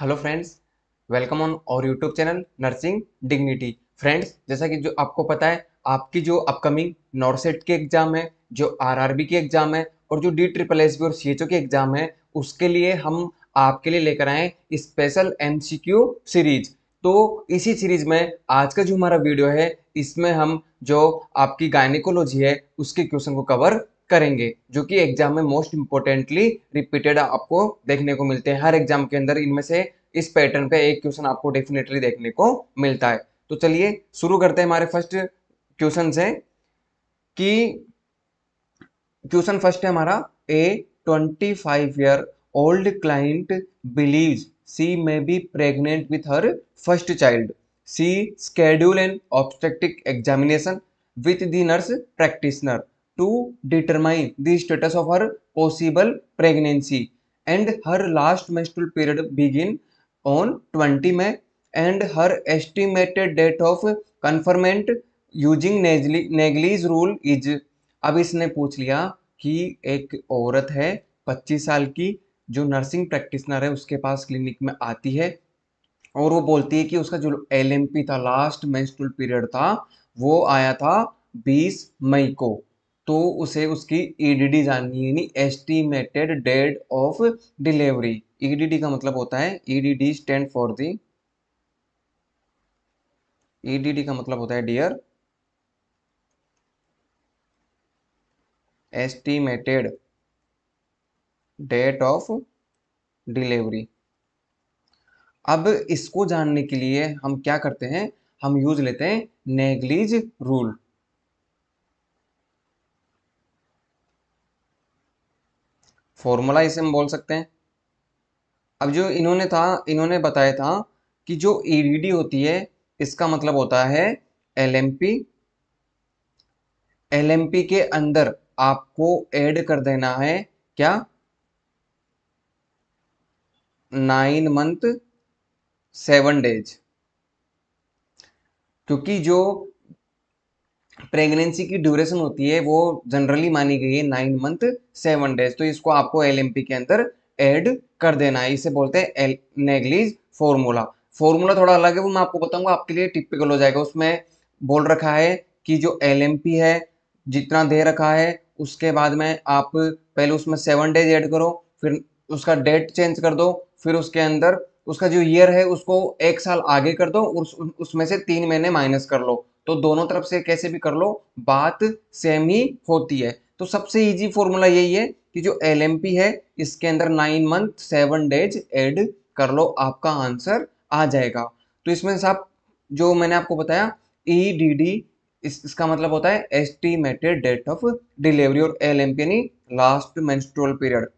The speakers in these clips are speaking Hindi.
Hello friends welcome on our YouTube channel nursing dignity friends जैसा कि जो आपको पता है आपकी जो अपकमिंग नॉर्सेट के एग्ज़ाम है जो आरआरबी के एग्ज़ाम है और जो डी ट्रिपल एस बी और सी एच ओ एग्ज़ाम है उसके लिए हम आपके लिए लेकर आए special M C Q series तो इसी सीरीज में आज का जो हमारा वीडियो है इसमें हम जो आपकी गायनिकोलॉजी है उसके क्वेश्चन को कवर करेंगे जो कि एग्जाम में मोस्ट इंपोर्टेंटली रिपीटेड आपको देखने को मिलते हैं हर एग्जाम के अंदर इनमें से इस पैटर्न का एक क्वेश्चन आपको डेफिनेटली देखने को मिलता है तो चलिए शुरू करते हैं हमारे फर्स्ट क्वेश्चन से कि क्वेश्चन फर्स्ट है हमारा a twenty five year old client believe she may be pregnant with her first child she schedule and obstetric examination with the nurse practitioner to determine the status of her possible pregnancy and her last menstrual period begin on 20 May and her estimated date of conferment using Naegele's rule is अब इसने पूछ लिया कि एक औरत है 25 साल की जो नर्सिंग प्रैक्टिशनर है उसके पास क्लिनिक में आती है और वो बोलती है कि उसका जो एल था लास्ट मेंस्ट्रुअल पीरियड था वो आया था 20 मई को तो उसे उसकी ईडीडी e जाननी यानी estimated date of delivery EDD का मतलब होता है EDD stand for the EDD का मतलब होता है dear estimated date of delivery अब इसको जानने के लिए हम क्या करते हैं हम यूज लेते हैं नेग्लिज रूल फॉर्मूला इसे हम बोल सकते हैं अब जो इन्होंने था इन्होंने बताया था कि जो ई e होती है इसका मतलब होता है एल एम के अंदर आपको ऐड कर देना है क्या नाइन मंथ सेवन डेज क्योंकि जो प्रेगनेंसी की ड्यूरेशन होती है वो जनरली मानी गई है नाइन मंथ सेवन डेज तो इसको आपको एल के अंदर एड कर देना है इसे बोलते हैं एल नेग्लिज फॉर्मूला फॉर्मूला थोड़ा अलग है वो मैं आपको बताऊंगा आपके लिए टिपिकल हो जाएगा उसमें बोल रखा है कि जो एल है जितना दे रखा है उसके बाद में आप पहले उसमें सेवन डेज ऐड करो फिर उसका डेट चेंज कर दो फिर उसके अंदर उसका जो ईयर है उसको एक साल आगे कर दो उस, उसमें से तीन महीने माइनस कर लो तो दोनों तरफ से कैसे भी कर लो बात सेम ही होती है तो सबसे इजी फॉर्मूला यही है कि जो एल है इसके अंदर nine month seven days add कर लो आपका आंसर आ जाएगा तो इसमें साहब जो मैंने आपको बताया ई डी डी इसका मतलब होता है एस्टीमेटेड डेट ऑफ डिलीवरी और एल एम यानी last menstrual period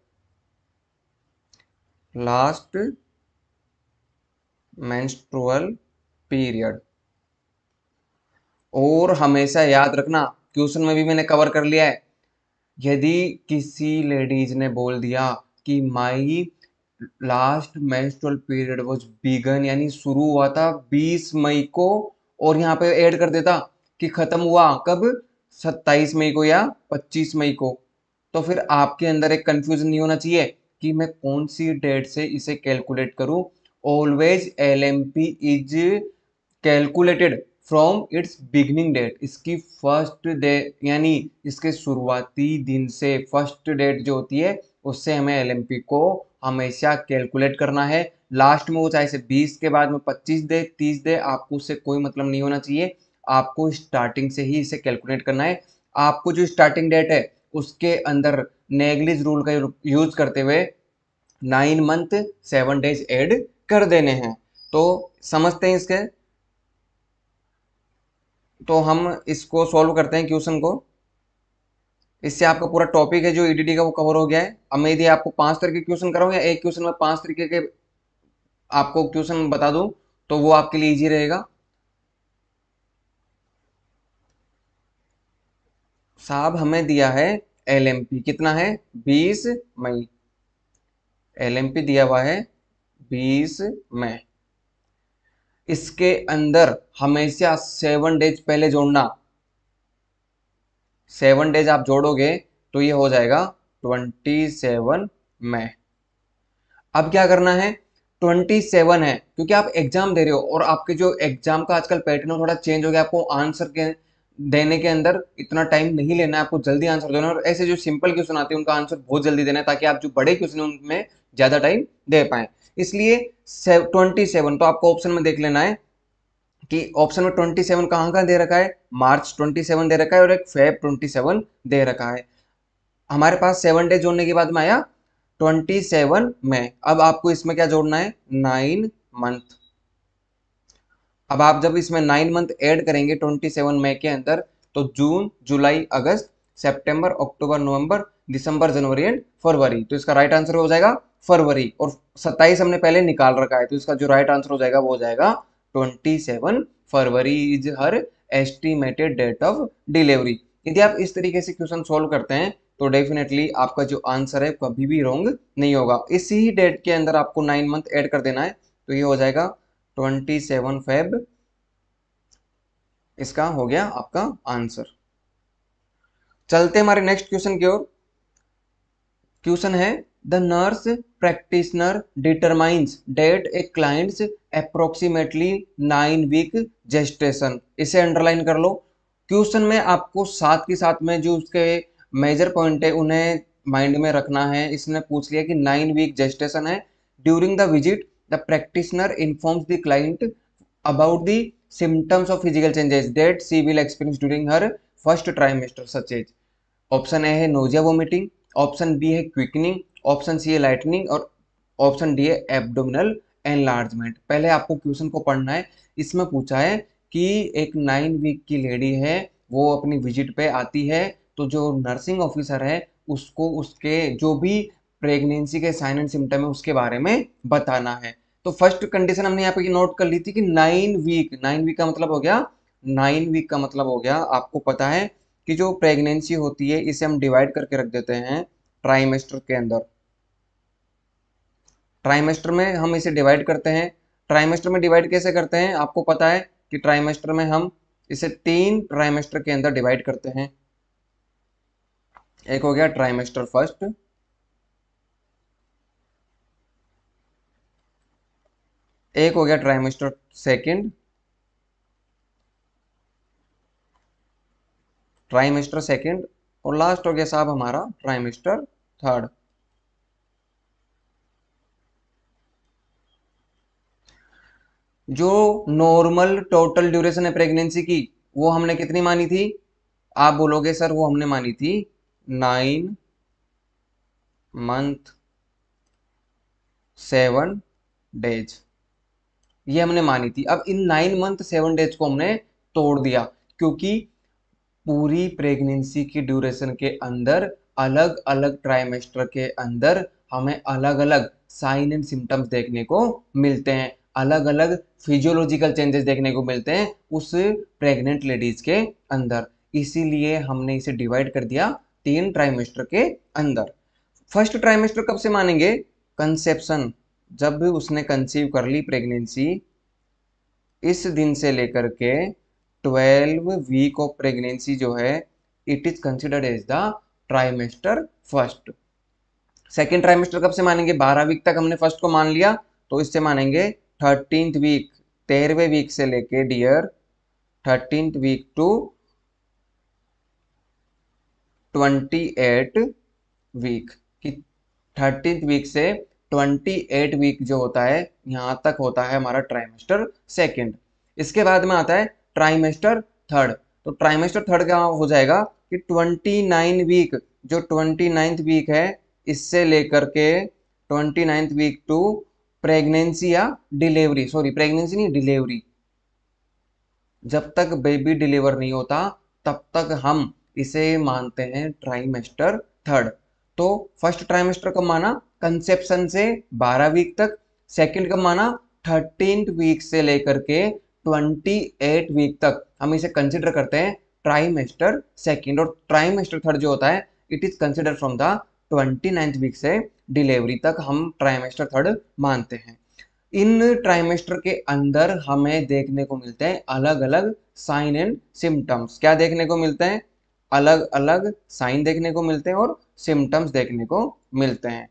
last menstrual period और हमेशा याद रखना क्वेश्चन में भी मैंने कवर कर लिया है यदि किसी लेडीज ने बोल दिया कि my last menstrual period was began यानी शुरू हुआ था 20 मई को और यहाँ पे ऐड कर देता कि खत्म हुआ कब 27 मई को या 25 मई को तो फिर आपके अंदर एक कंफ्यूजन नहीं होना चाहिए कि मैं कौन सी डेट से इसे कैलकुलेट करूं always L M P is calculated from its beginning date इसकी फर्स्ट डे यानी इसके शुरुआती दिन से फर्स्ट डेट जो होती है उससे हमें एल को हमेशा कैलकुलेट करना है लास्ट में वो चाहे से बीस के बाद में पच्चीस दे तीस दे आपको उससे कोई मतलब नहीं होना चाहिए आपको स्टार्टिंग से ही इसे कैलकुलेट करना है आपको जो स्टार्टिंग डेट है उसके अंदर नेगलिज रूल का यूज करते हुए nine month seven days add कर देने हैं तो समझते हैं इसके तो हम इसको सॉल्व करते हैं क्वेश्चन को इससे आपका पूरा टॉपिक है जो ईडीडी का वो कवर हो गया है अब मैं यदि आपको पांच तरह के क्वेश्चन कराऊँ या एक क्वेश्चन में पांच तरीके के आपको क्वेश्चन बता दूं तो वो आपके लिए इजी रहेगा साहब हमें दिया है एलएमपी कितना है बीस मई एलएमपी दिया हुआ है बीस मई इसके अंदर हमेशा सेवन डेज पहले जोड़ना सेवन डेज आप जोड़ोगे तो ये हो जाएगा ट्वेंटी सेवन में अब क्या करना है ट्वेंटी सेवन है क्योंकि आप एग्जाम दे रहे हो और आपके जो एग्जाम का आजकल पैटर्न थोड़ा चेंज हो गया आपको आंसर के देने के अंदर इतना टाइम नहीं लेना है आपको जल्दी आंसर देना और ऐसे जो सिंपल क्वेश्चन आते हैं उनका आंसर बहुत जल्दी देना है ताकि आप जो बड़े क्वेश्चन उनमें ज़्यादा टाइम दे पाए इसलिए ट्वेंटी सेवन तो आपको ऑप्शन में देख लेना है कि ऑप्शन में ट्वेंटी सेवन कहाँ का दे रखा है मार्च ट्वेंटी सेवन दे रखा है और एक फेब ट्वेंटी सेवन दे रखा है हमारे पास सेवन डे जोड़ने के बाद में आया ट्वेंटी सेवन में अब आपको इसमें क्या जोड़ना है नाइन मंथ अब आप जब इसमें नाइन मंथ ऐड करेंगे ट्वेंटी सेवन मई के अंदर तो जून जुलाई अगस्त सितंबर अक्टूबर नवंबर दिसंबर जनवरी एंड फरवरी तो इसका राइट आंसर हो जाएगा फरवरी और 27 हमने पहले निकाल रखा है तो इसका जो राइट आंसर हो जाएगा वो हो जाएगा 27 February is her estimated date of delivery यदि आप इस तरीके से क्वेश्चन सोल्व करते हैं तो डेफिनेटली आपका जो आंसर है कभी भी रॉन्ग नहीं होगा इसी ही डेट के अंदर आपको नाइन मंथ एड कर देना है तो ये हो जाएगा ट्वेंटी सेवन फेब इसका हो गया आपका आंसर चलते हमारे नेक्स्ट क्वेश्चन की ओर क्वेश्चन है the nurse practitioner determines that a client's approximately nine week gestation इसे अंडरलाइन कर लो क्वेश्चन में आपको साथ के साथ में जो उसके मेजर पॉइंट है उन्हें माइंड में रखना है इसने पूछ लिया कि नाइन वीक जेस्टेशन है during the visit the practitioner informs the client about the symptoms of physical changes that she will experience during her first trimester such as option A है नोजिया वोमिटिंग ऑप्शन बी है क्विकनिंग ऑप्शन सी है लाइटनिंग और ऑप्शन डी है एबडोमिनल एनलार्जमेंट पहले आपको क्वेश्चन को पढ़ना है इसमें पूछा है कि एक नाइन वीक की लेडी है वो अपनी विजिट पे आती है तो जो नर्सिंग ऑफिसर है उसको उसके जो भी प्रेगनेंसी के साइन एंड सिम्टम है उसके बारे में बताना है तो फर्स्ट कंडीशन हमने यहाँ पे नोट कर ली थी कि नाइन वीक नाइन वीक का मतलब हो गया नाइन वीक का मतलब हो गया आपको पता है कि जो प्रेगनेंसी होती है इसे हम डिवाइड करके रख देते हैं ट्राइमेस्टर के अंदर ट्राइमेस्टर में हम इसे डिवाइड करते हैं ट्राइमेस्टर में डिवाइड कैसे करते हैं आपको पता है कि ट्राइमेस्टर में हम इसे तीन ट्राइमेस्टर के अंदर डिवाइड करते हैं एक हो गया ट्राइमेस्टर फर्स्ट एक हो गया ट्राइमेस्टर सेकंड ट्राइमेस्टर सेकंड और लास्ट हो गया साहब हमारा ट्राइमेस्टर थर्ड जो नॉर्मल टोटल ड्यूरेशन है प्रेगनेंसी की वो हमने कितनी मानी थी आप बोलोगे सर वो हमने मानी थी नाइन मंथ सेवन डेज ये हमने मानी थी अब इन नाइन मंथ सेवन डेज को हमने तोड़ दिया क्योंकि पूरी प्रेगनेंसी की ड्यूरेशन के अंदर अलग अलग ट्राइमेस्टर के अंदर हमें अलग अलग साइन एंड सिम्टम्स देखने को मिलते हैं अलग अलग फिजियोलॉजिकल चेंजेस देखने को मिलते हैं उस प्रेग्नेंट लेडीज के अंदर इसीलिए हमने इसे डिवाइड कर दिया तीन ट्राइमेस्टर के अंदर फर्स्ट ट्राइमेस्टर कब से मानेंगे कंसेप्शन जब उसने कंसीव कर ली प्रेगनेंसी इस दिन से लेकर के ट्वेल्व वीक ऑफ प्रेगनेंसी जो है it is considered as the trimester first second trimester कब से मानेंगे बारह वीक तक हमने फर्स्ट को मान लिया तो इससे मानेंगे थर्टीन वीक तेरहवे वीक से लेके dear thirteen week to twenty eight week कि थर्टीन वीक से ट्वेंटी एट वीक जो होता है यहां तक होता है हमारा ट्राइमेस्टर सेकेंड इसके बाद में आता है ट्राइमेस्टर थर्ड तो ट्राइमेस्टर थर्ड क्या हो जाएगा कि ट्वेंटी नाइन वीक जो ट्वेंटी नाइन्थ वीक है इससे लेकर के twenty ninth week to pregnancy या डिलीवरी सॉरी प्रेगनेंसी नहीं डिलीवरी जब तक बेबी डिलीवर नहीं होता तब तक हम इसे मानते हैं ट्राइमेस्टर थर्ड तो फर्स्ट ट्राइमेस्टर कब माना कंसेप्शन से 12 वीक तक सेकंड कब माना थर्टीन वीक से लेकर के 28 वीक तक हम इसे कंसिडर करते हैं ट्राइमेस्टर सेकंड और ट्राइमेस्टर थर्ड जो होता है it is consider from the twenty ninth week से डिलीवरी तक हम ट्राइमेस्टर थर्ड मानते हैं इन ट्राइमेस्टर के अंदर हमें देखने को मिलते हैं अलग अलग साइन एंड सिम्टम्स क्या देखने को मिलते हैं अलग अलग साइन देखने को मिलते हैं और सिम्टम्स देखने को मिलते हैं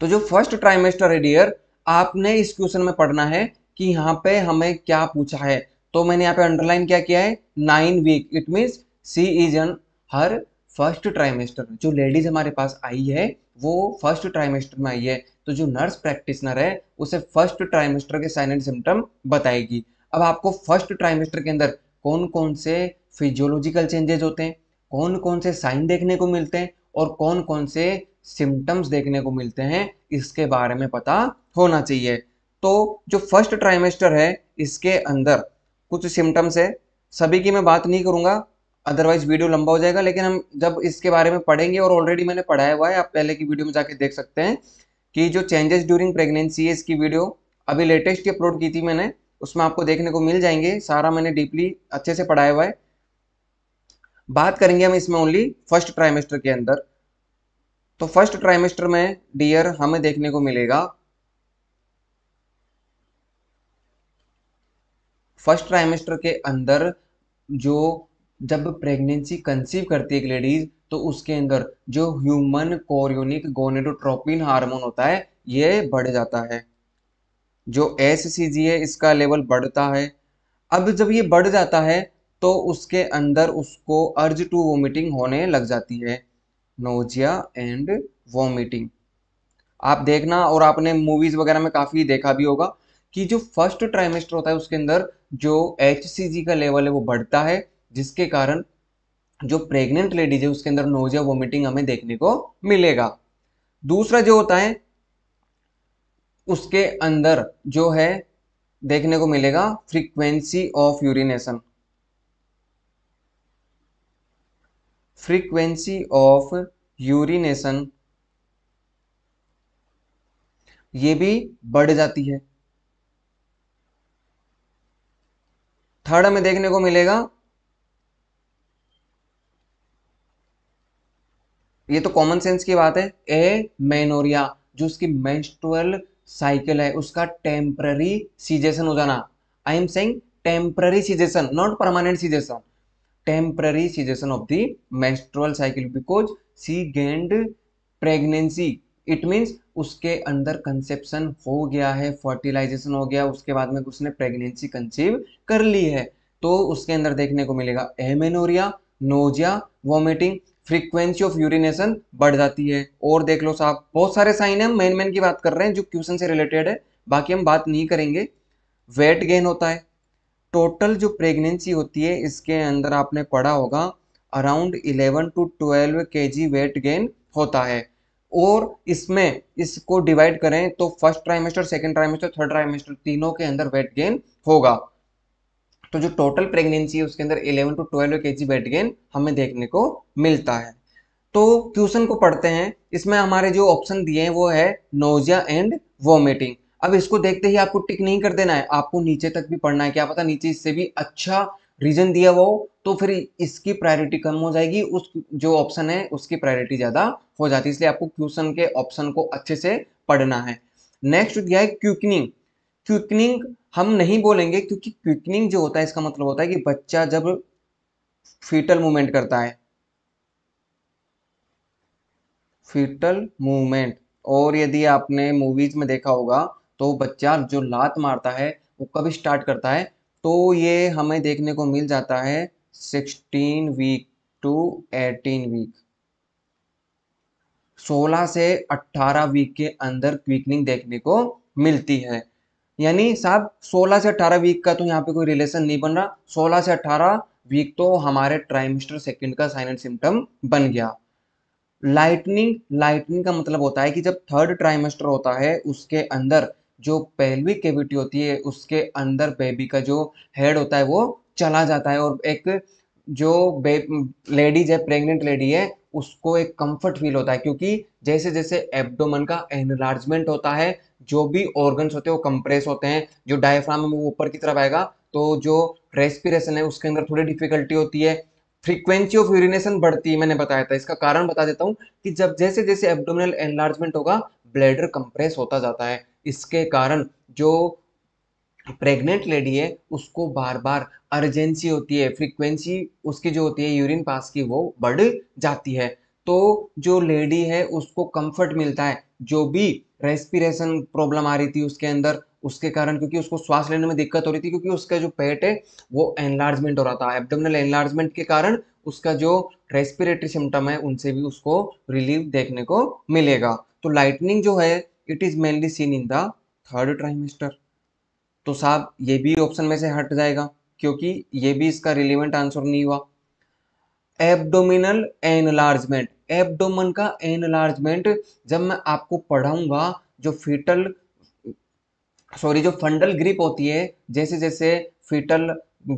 तो जो फर्स्ट ट्राइमेस्टर है डियर आपने इस क्वेश्चन में पढ़ना है कि यहाँ पे हमें क्या पूछा है तो मैंने यहाँ पे अंडरलाइन क्या किया है nine week it means she is in her first trimester में जो लेडीज हमारे पास आई है वो फर्स्ट ट्राइमेस्टर में आई है तो जो नर्स प्रैक्टिसनर है उसे फर्स्ट ट्राइमेस्टर के साइन एंड सिम्टम बताएगी अब आपको फर्स्ट ट्राइमेस्टर के अंदर कौन कौन से फिजियोलॉजिकल चेंजेस होते हैं कौन कौन से साइन देखने को मिलते हैं और कौन कौन से सिम्टम्स देखने को मिलते हैं इसके बारे में पता होना चाहिए तो जो फर्स्ट ट्राइमेस्टर है इसके अंदर कुछ सिम्टम्स है सभी की मैं बात नहीं करूंगा अदरवाइज वीडियो लंबा हो जाएगा लेकिन हम जब इसके बारे में पढ़ेंगे और ऑलरेडी मैंने पढ़ाया हुआ है आप पहले की वीडियो में जाके देख सकते हैं कि जो चेंजेस ड्यूरिंग प्रेगनेंसी है इसकी वीडियो अभी लेटेस्ट अपलोड की थी मैंने उसमें आपको देखने को मिल जाएंगे सारा मैंने डीपली अच्छे से पढ़ाया हुआ है बात करेंगे हम इसमें ओनली फर्स्ट ट्राइमेस्टर के अंदर तो फर्स्ट ट्राइमेस्टर में डियर हमें देखने को मिलेगा फर्स्ट ट्राइमेस्टर के अंदर जो जब प्रेगनेंसी कंसीव करती है एक लेडीज तो उसके अंदर जो ह्यूमन कोरियोनिक गोनेडोट्रोपिन हार्मोन होता है ये बढ़ जाता है जो एस है इसका लेवल बढ़ता है अब जब ये बढ़ जाता है तो उसके अंदर उसको अर्ज टू वोमिटिंग होने लग जाती है नोजिया एंड वोमिटिंग आप देखना और आपने मूवीज वगैरह में काफ़ी देखा भी होगा कि जो फर्स्ट ट्राइमेस्टर होता है उसके अंदर जो एच का लेवल है वो बढ़ता है जिसके कारण जो प्रेग्नेंट लेडीज है उसके अंदर नोजिया वोमिटिंग हमें देखने को मिलेगा दूसरा जो होता है उसके अंदर जो है देखने को मिलेगा frequency of urination frequency of urination ये भी बढ़ जाती है थर्ड हमें देखने को मिलेगा ये तो कॉमन सेंस की बात है ए मेनोरिया जो उसकी मेंस्ट्रुअल साइकिल है उसका टेम्पररी सीजेशन हो जाना I am saying temporary cessation not permanent cessation temporary cessation of the menstrual cycle because she gained pregnancy it means उसके अंदर कंसेप्शन हो गया है फर्टिलाइजेशन हो गया उसके बाद में उसने प्रेगनेंसी कंसीव कर ली है तो उसके अंदर देखने को मिलेगा amenorrhoea nausea vomiting frequency of urination बढ़ जाती है और देख लो साहब बहुत सारे साइन हम मेन मेन की बात कर रहे हैं जो क्वेश्चन से रिलेटेड है बाकी हम बात नहीं करेंगे वेट गेन होता है टोटल जो प्रेगनेंसी होती है इसके अंदर आपने पढ़ा होगा अराउंड 11 टू 12 के वेट गेन होता है और इसमें इसको डिवाइड करें तो first trimester second trimester third trimester तीनों के अंदर वेट गेन होगा तो जो टोटल प्रेगनेंसी है उसके अंदर 11 टू 12 के जी वेट गेन हमें देखने को मिलता है तो क्वेश्चन को पढ़ते हैं इसमें हमारे जो ऑप्शन दिए हैं वो है नोजिया एंड वॉमिटिंग अब इसको देखते ही आपको टिक नहीं कर देना है आपको नीचे तक भी पढ़ना है क्या पता नीचे इससे भी अच्छा रीजन दिया हुआ हो तो फिर इसकी प्रायोरिटी कम हो जाएगी उस जो ऑप्शन है उसकी प्रायोरिटी ज़्यादा हो जाती है इसलिए आपको क्वेश्चन के ऑप्शन को अच्छे से पढ़ना है नेक्स्ट दिया है क्यूकनिंग क्यूकनिंग हम नहीं बोलेंगे क्योंकि क्विकनिंग जो होता है इसका मतलब होता है कि बच्चा जब फीटल मूवमेंट करता है फीटल मूवमेंट और यदि आपने मूवीज में देखा होगा तो बच्चा जो लात मारता है वो कब स्टार्ट करता है तो ये हमें देखने को मिल जाता है sixteen week to eighteen week सोलह से अट्ठारह वीक के अंदर क्विकनिंग देखने को मिलती है यानी साहब 16 से 18 वीक का तो यहाँ पे कोई रिलेशन नहीं बन रहा 16 से 18 वीक तो हमारे ट्राइमिस्टर सेकंड का साइन एंड सिम्टम बन गया लाइटनिंग लाइटनिंग का मतलब होता है कि जब थर्ड ट्राइमेस्टर होता है उसके अंदर जो पेल्विक कैविटी होती है उसके अंदर बेबी का जो हेड होता है वो चला जाता है और एक जो लेडीज है प्रेग्नेंट लेडी है उसको एक कंफर्ट फील होता है क्योंकि जैसे जैसे एब्डोमन का एनलार्जमेंट होता है जो भी ऑर्गन्स होते हैं वो कंप्रेस होते हैं जो डायफ्राम है वो ऊपर की तरफ आएगा तो जो रेस्पिरेशन है उसके अंदर थोड़ी डिफिकल्टी होती है फ्रीक्वेंसी ऑफ यूरिनेशन बढ़ती है मैंने बताया था इसका कारण बता देता हूँ कि जब जैसे जैसे एब्डोमिनल एनलार्जमेंट होगा ब्लैडर कंप्रेस होता जाता है इसके कारण जो प्रेग्नेंट लेडी है उसको बार बार अर्जेंसी होती है फ्रीक्वेंसी उसकी जो होती है यूरिन पास की वो बढ़ जाती है तो जो लेडी है उसको कंफर्ट मिलता है जो भी रेस्पिरेशन प्रॉब्लम आ रही थी उसके अंदर उसके कारण क्योंकि उसको श्वास लेने में दिक्कत हो रही थी क्योंकि उसका जो पेट है वो एनलार्जमेंट हो रहा था एब्डोमिनल एनलार्जमेंट के कारण उसका जो रेस्पिरेटरी सिम्टम है उनसे भी उसको रिलीव देखने को मिलेगा तो लाइटनिंग जो है it is mainly seen in the third trimester तो साहब ये भी ऑप्शन में से हट जाएगा क्योंकि ये भी इसका रिलीवेंट आंसर नहीं हुआ एब्डोमिनल एनलार्जमेंट एब्डोमन का एनलार्जमेंट जब मैं आपको पढ़ाऊंगा जो फीटल सॉरी जो फंडल ग्रिप होती है जैसे जैसे फीटल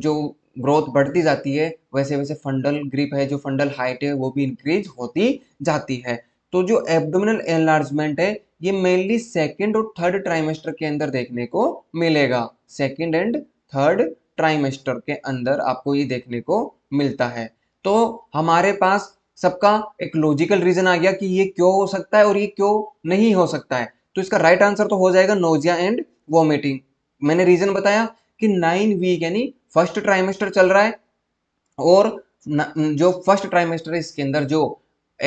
जो ग्रोथ बढ़ती जाती है वैसे वैसे फंडल ग्रिप है जो फंडल हाइट है वो भी इंक्रीज होती जाती है तो जो एब्डोमिनल एनलार्जमेंट है ये मेनली सेकेंड और थर्ड ट्राइमेस्टर के अंदर देखने को मिलेगा सेकेंड एंड थर्ड ट्राइमेस्टर के अंदर आपको ये देखने को मिलता है तो हमारे पास सबका एक लॉजिकल रीजन आ गया कि ये क्यों हो सकता है और ये क्यों नहीं हो सकता है तो इसका राइट आंसर तो हो जाएगा नोजिया एंड वॉमिटिंग मैंने रीजन बताया कि नाइन वीक यानी फर्स्ट ट्राइमेस्टर चल रहा है और जो फर्स्ट ट्राइमेस्टर है इसके अंदर जो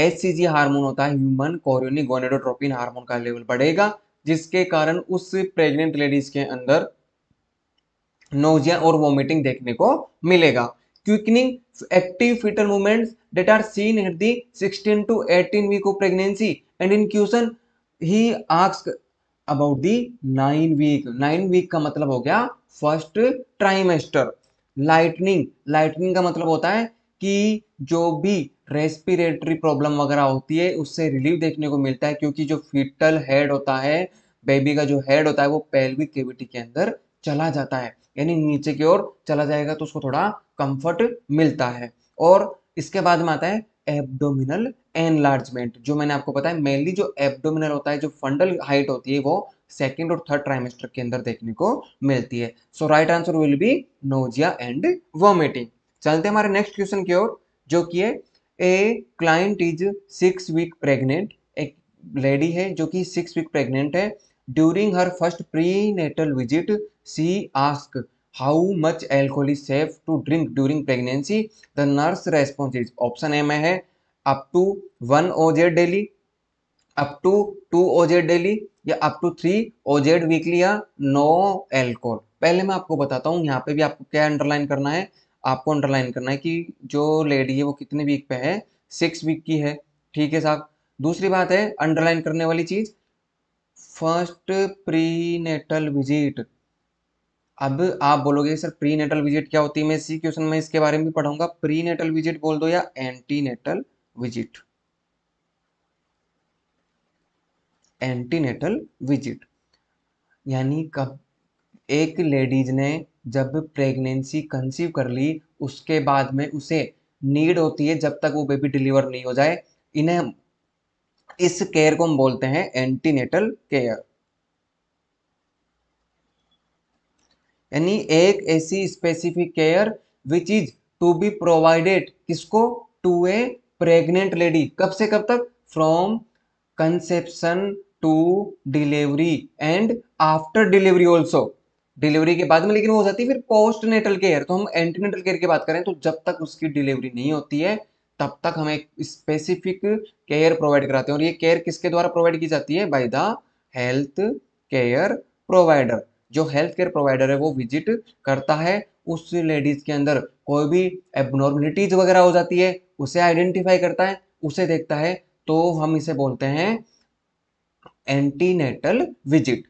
एच सी जी हार्मोन होता है ह्यूमन कोरियोनिक गोनेडोट्रोपिन हार्मोन का लेवल बढ़ेगा जिसके कारण उस प्रेग्नेंट लेडीज के अंदर नोजिया और वॉमिटिंग देखने को मिलेगा quickening active fetal movements that are seen at the 16 to 18 week of pregnancy and in question he asks about the 9 week 9 week का मतलब हो गया फर्स्ट ट्राइमेस्टर लाइटनिंग लाइटनिंग का मतलब होता है कि जो भी रेस्पिरेटरी प्रॉब्लम वगैरह होती है उससे रिलीफ देखने को मिलता है क्योंकि जो फीटल हेड होता है बेबी का जो हेड होता है वो पैल्विक केविटी के अंदर चला जाता है यानी नीचे की ओर चला जाएगा तो उसको थोड़ा कंफर्ट मिलता है और इसके बाद में आता है एब्डोमिनल एनलार्जमेंट जो मैंने आपको बताया मेनली जो एब्डोमिनल होता है जो फंडल हाइट होती है वो सेकेंड और थर्ड ट्राइमेस्टर के अंदर देखने को मिलती है so right answer will be nausea and vomiting चलते हमारे नेक्स्ट क्वेश्चन की ओर जो कि है a client is six week pregnant एक लेडी है जो कि सिक्स वीक प्रेग्नेंट है during her first prenatal visit she ask how much alcohol is safe to drink during pregnancy the nurse response is option A में है up to one OZ daily up to two OZ daily या up to three OZ weekly या नो एल्कोहल पहले मैं आपको बताता हूँ यहाँ पे भी आपको क्या अंडरलाइन करना है आपको अंडरलाइन करना है कि जो लेडी है वो कितने वीक पे है सिक्स वीक की है ठीक है साहब दूसरी बात है अंडरलाइन करने वाली चीज फर्स्ट प्रीनेटल विजिट अब आप बोलोगे सर प्री नेटल विजिट क्या होती है मैं इसी क्वेश्चन में इसके बारे में भी पढ़ाऊंगा प्री नेटल विजिट बोल दो या antenatal visit antenatal visit यानी कब एक लेडीज ने जब प्रेगनेंसी कंसीव कर ली उसके बाद में उसे नीड होती है जब तक वो बेबी डिलीवर नहीं हो जाए इन्हें इस केयर को हम बोलते हैं एंटीनेटल केयर यानी एक ऐसी specific care which is to be provided किसको टू ए प्रेग्नेंट लेडी कब से कब तक from conception to delivery and after delivery also delivery के बाद में लेकिन वो हो जाती है फिर पोस्ट नेटल केयर तो हम एंटीनेटल केयर की बात करें तो जब तक उसकी डिलीवरी नहीं होती है तब तक हम एक स्पेसिफिक केयर प्रोवाइड कराते हैं और ये केयर किसके द्वारा प्रोवाइड की जाती है by the health care provider जो हेल्थ केयर प्रोवाइडर है वो विजिट करता है उस लेडीज के अंदर कोई भी एबनॉर्मलिटीज वगैरह हो जाती है उसे आइडेंटिफाई करता है उसे देखता है तो हम इसे बोलते हैं एंटीनेटल विजिट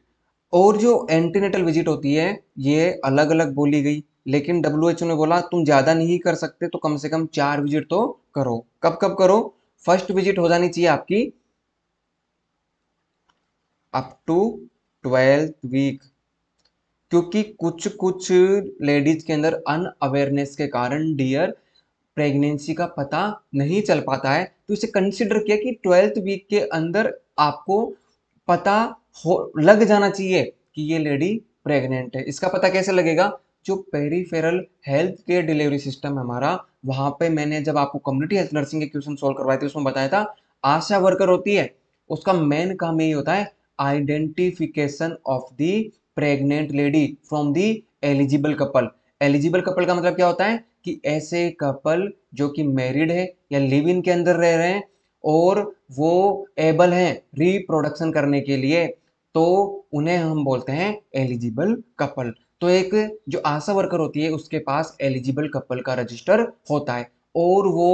और जो एंटीनेटल विजिट होती है ये अलग अलग बोली गई लेकिन डब्ल्यू एच ओ ने बोला तुम ज़्यादा नहीं कर सकते तो कम से कम चार विजिट तो करो कब कब करो फर्स्ट विजिट हो जानी चाहिए आपकी अप टू ट्वेल्थ वीक क्योंकि कुछ कुछ लेडीज के अंदर अन अवेयरनेस के कारण डियर प्रेगनेंसी का पता नहीं चल पाता है तो इसे कंसिडर किया कि ट्वेल्थ वीक के अंदर आपको पता हो लग जाना चाहिए कि ये लेडी प्रेग्नेंट है इसका पता कैसे लगेगा जो peripheral health care delivery system है हमारा वहाँ पे मैंने जब आपको कम्युनिटी हेल्थ नर्सिंग के क्वेश्चन सोल्व करवाए थे उसमें बताया था आशा वर्कर होती है उसका मेन काम यही होता है identification of the pregnant lady from the eligible couple eligible couple का मतलब क्या होता है कि ऐसे कपल जो कि मैरिड है या लिव इन के अंदर रह रहे हैं और वो एबल हैं रिप्रोडक्शन करने के लिए तो उन्हें हम बोलते हैं एलिजिबल कपल तो एक जो आशा वर्कर होती है उसके पास एलिजिबल कपल का रजिस्टर होता है और वो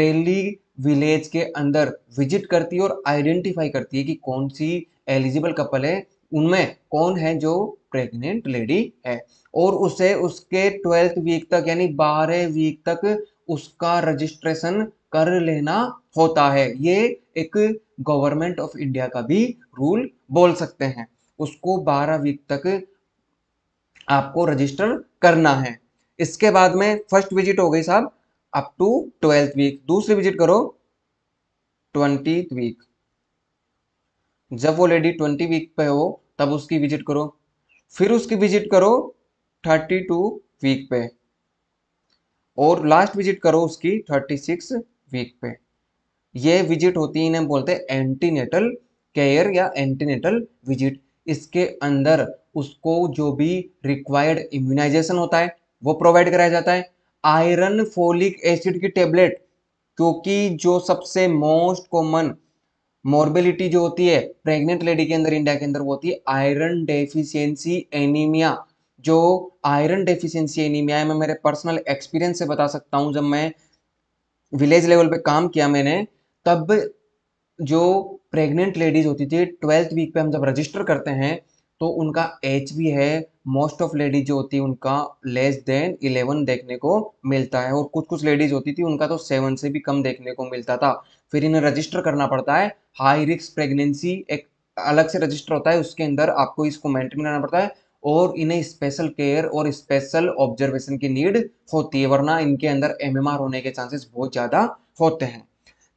डेली विलेज के अंदर विजिट करती है और आइडेंटिफाई करती है कि कौन सी एलिजिबल कपल है उनमें कौन है जो प्रेग्नेंट लेडी है और उसे उसके ट्वेल्थ वीक तक यानी बारह वीक तक उसका रजिस्ट्रेशन कर लेना होता है ये एक गवर्नमेंट ऑफ इंडिया का भी रूल बोल सकते हैं उसको 12 वीक तक आपको रजिस्टर करना है इसके बाद में फर्स्ट विजिट हो गई साहब अप टू ट्वेल्थ वीक दूसरी विजिट करो ट्वेंटी वीक जब वो लेडी ट्वेंटी वीक पे हो तब उसकी विजिट करो फिर उसकी विजिट करो थर्टी टू वीक पे और लास्ट विजिट करो उसकी थर्टी सिक्स वीक पे ये विजिट होती है इन्हें बोलते हैं एंटीनेटल केयर या एंटीनेटल विजिट इसके अंदर उसको जो भी रिक्वायर्ड इम्यूनाइजेशन होता है वो प्रोवाइड कराया जाता है आयरन फोलिक एसिड की टेबलेट क्योंकि जो सबसे मोस्ट कॉमन मोर्बिलिटी जो होती है प्रेग्नेंट लेडी के अंदर इंडिया के अंदर वो होती है आयरन डेफिशिएंसी एनीमिया जो आयरन डेफिशिएंसी एनीमिया है मैं मेरे पर्सनल एक्सपीरियंस से बता सकता हूँ जब मैं विलेज लेवल पे काम किया मैंने तब जो प्रेग्नेंट लेडीज होती थी ट्वेल्थ वीक पे हम जब रजिस्टर करते हैं तो उनका एज भी है मोस्ट ऑफ लेडीज जो होती है उनका लेस देन इलेवन देखने को मिलता है और कुछ कुछ लेडीज होती थी उनका तो सेवन से भी कम देखने को मिलता था फिर इन्हें रजिस्टर करना पड़ता है हाई रिस्क प्रेगनेंसी एक अलग से रजिस्टर होता है उसके अंदर आपको इसको मेंटेन करना पड़ता है और इन्हें स्पेशल केयर और स्पेशल ऑब्जर्वेशन की नीड होती है वरना इनके अंदर एमएमआर होने के चांसेस बहुत ज़्यादा होते हैं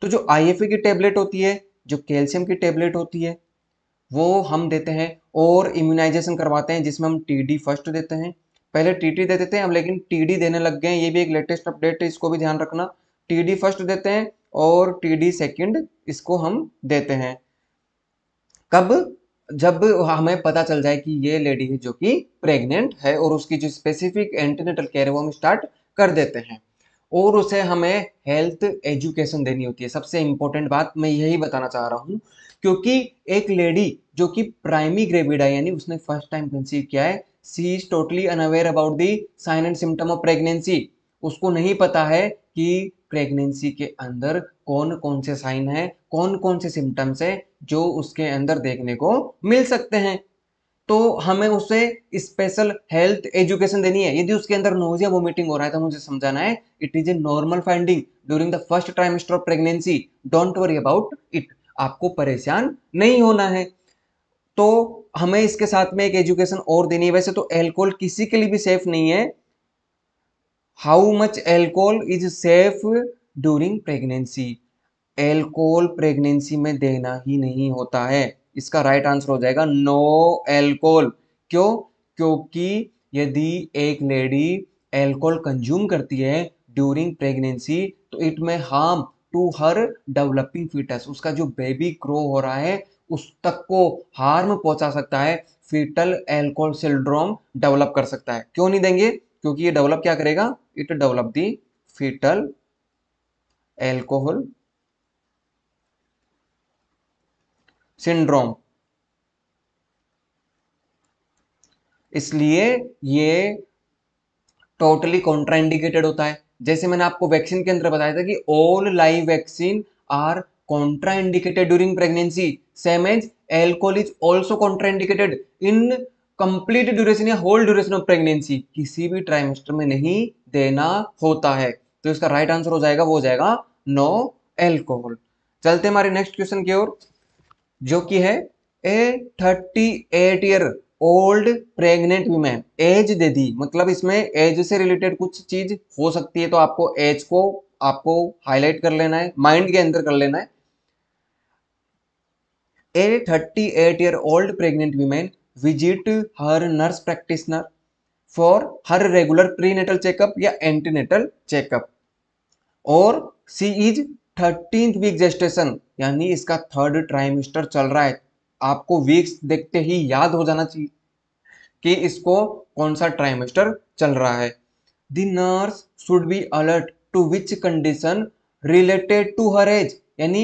तो जो आईएफए की टेबलेट होती है जो कैल्शियम की टेबलेट होती है वो हम देते हैं और इम्यूनाइजेशन करवाते हैं जिसमें हम टीडी फर्स्ट देते हैं पहले टीटी दे देते हैं हम लेकिन टीडी देने लग गए ये भी एक लेटेस्ट अपडेट है इसको भी ध्यान रखना टीडी फर्स्ट देते हैं और टीडी सेकंड इसको हम देते हैं कब जब हमें पता चल जाए कि ये लेडी है जो कि प्रेग्नेंट है और उसकी जो स्पेसिफिक एंटीनेटल केयर है वो हम स्टार्ट कर देते हैं और उसे हमें हेल्थ एजुकेशन देनी होती है सबसे इंपॉर्टेंट बात मैं यही बताना चाह रहा हूँ क्योंकि एक लेडी जो कि प्राइमी ग्रेविडा यानी उसने फर्स्ट टाइम कंसीव किया है she is totally unaware about the sign and symptom of pregnancy उसको नहीं पता है कि प्रेगनेंसी के अंदर कौन कौन से साइन है कौन कौन से सिम्टम्स है जो उसके अंदर देखने को मिल सकते हैं तो हमें उसे स्पेशल हेल्थ एजुकेशन देनी है यदि उसके अंदर नोजिया वोमिटिंग हो रहा है तो मुझे समझाना है it is a normal finding during the first trimester of pregnancy don't worry about it आपको परेशान नहीं होना है तो हमें इसके साथ में एक एजुकेशन और देनी है वैसे तो एल्कोहल किसी के लिए भी सेफ नहीं है how much alcohol is safe during pregnancy alcohol pregnancy में देना ही नहीं होता है इसका राइट आंसर हो जाएगा नो एल्कोहल क्यों क्योंकि यदि एक लेडी एल्कोहल कंज्यूम करती है ड्यूरिंग प्रेगनेंसी तो it may harm to her developing foetus उसका जो बेबी ग्रो हो रहा है उस तक को हार्म पहुंचा सकता है फीटल एल्कोहल सिंड्रोम डेवलप कर सकता है क्यों नहीं देंगे क्योंकि ये डेवलप क्या करेगा it develop the foetal alcohol syndrome इसलिए ये टोटली कॉन्ट्राइंडिकेटेड होता है जैसे मैंने आपको वैक्सीन के अंदर बताया था कि all live vaccine are contraindicated during pregnancy same as alcohol is also contraindicated in complete duration या होल ड्यूरेशन ऑफ प्रेगनेंसी किसी भी ट्राइमेस्टर में नहीं देना होता है तो इसका राइट right आंसर हो जाएगा वो हो जाएगा नो एल्कोहल चलते हमारे नेक्स्ट क्वेश्चन की ओर जो कि है a thirty eight year old pregnant women age दे दी मतलब इसमें एज से रिलेटेड कुछ चीज हो सकती है तो आपको एज को आपको हाईलाइट कर लेना है माइंड के अंदर कर लेना है a thirty eight year old pregnant women visit her nurse practitioner for her regular prenatal checkup या एंटीनेटल चेकअप और she is thirteen week gestation यानी इसका थर्ड ट्राइमिस्टर चल रहा है आपको वीक्स देखते ही याद हो जाना चाहिए कि इसको कौन सा ट्राइमिस्टर चल रहा है the nurse should be alert to which condition related to her age यानी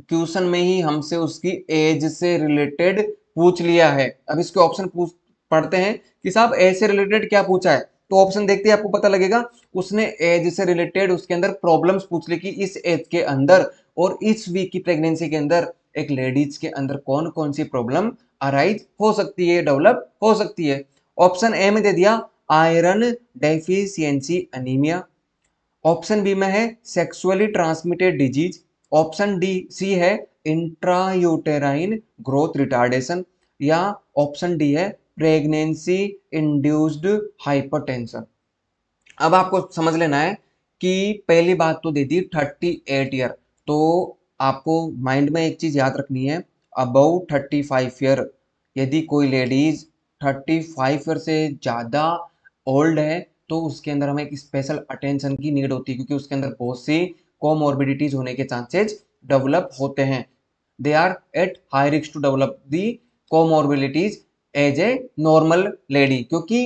क्वेश्चन में ही हमसे उसकी एज से रिलेटेड पूछ लिया है अब इसके ऑप्शन पढ़ते हैं कि साहब ए से रिलेटेड क्या पूछा है तो ऑप्शन देखते हैं आपको पता लगेगा उसने एज से रिलेटेड उसके अंदर प्रॉब्लम्स पूछ ली कि इस एज के अंदर और इस वीक की प्रेगनेंसी के अंदर एक लेडीज के अंदर कौन कौन सी प्रॉब्लम अराइज हो सकती है डेवलप हो सकती है ऑप्शन ए में दे दिया iron deficiency anaemia option B में है sexually transmitted disease option D C है इंट्रायूटेराइन ग्रोथ रिटार्डेशन या ऑप्शन डी है प्रेगनेंसी इंड्यूस्ड हाइपरटेंशन अब आपको समझ लेना है कि पहली बात तो दे दी थर्टी एट ईयर तो आपको माइंड में एक चीज़ याद रखनी है अबव थर्टी फाइव ईयर यदि कोई लेडीज़ थर्टी फाइव ईयर से ज़्यादा ओल्ड है तो उसके अंदर हमें एक स्पेशल अटेंशन की नीड होती है क्योंकि उसके अंदर बहुत सी कोमोर्बिडिटीज़ होने के चांसेज डेवलप होते हैं they are at high risk to develop the comorbidities as a normal lady क्योंकि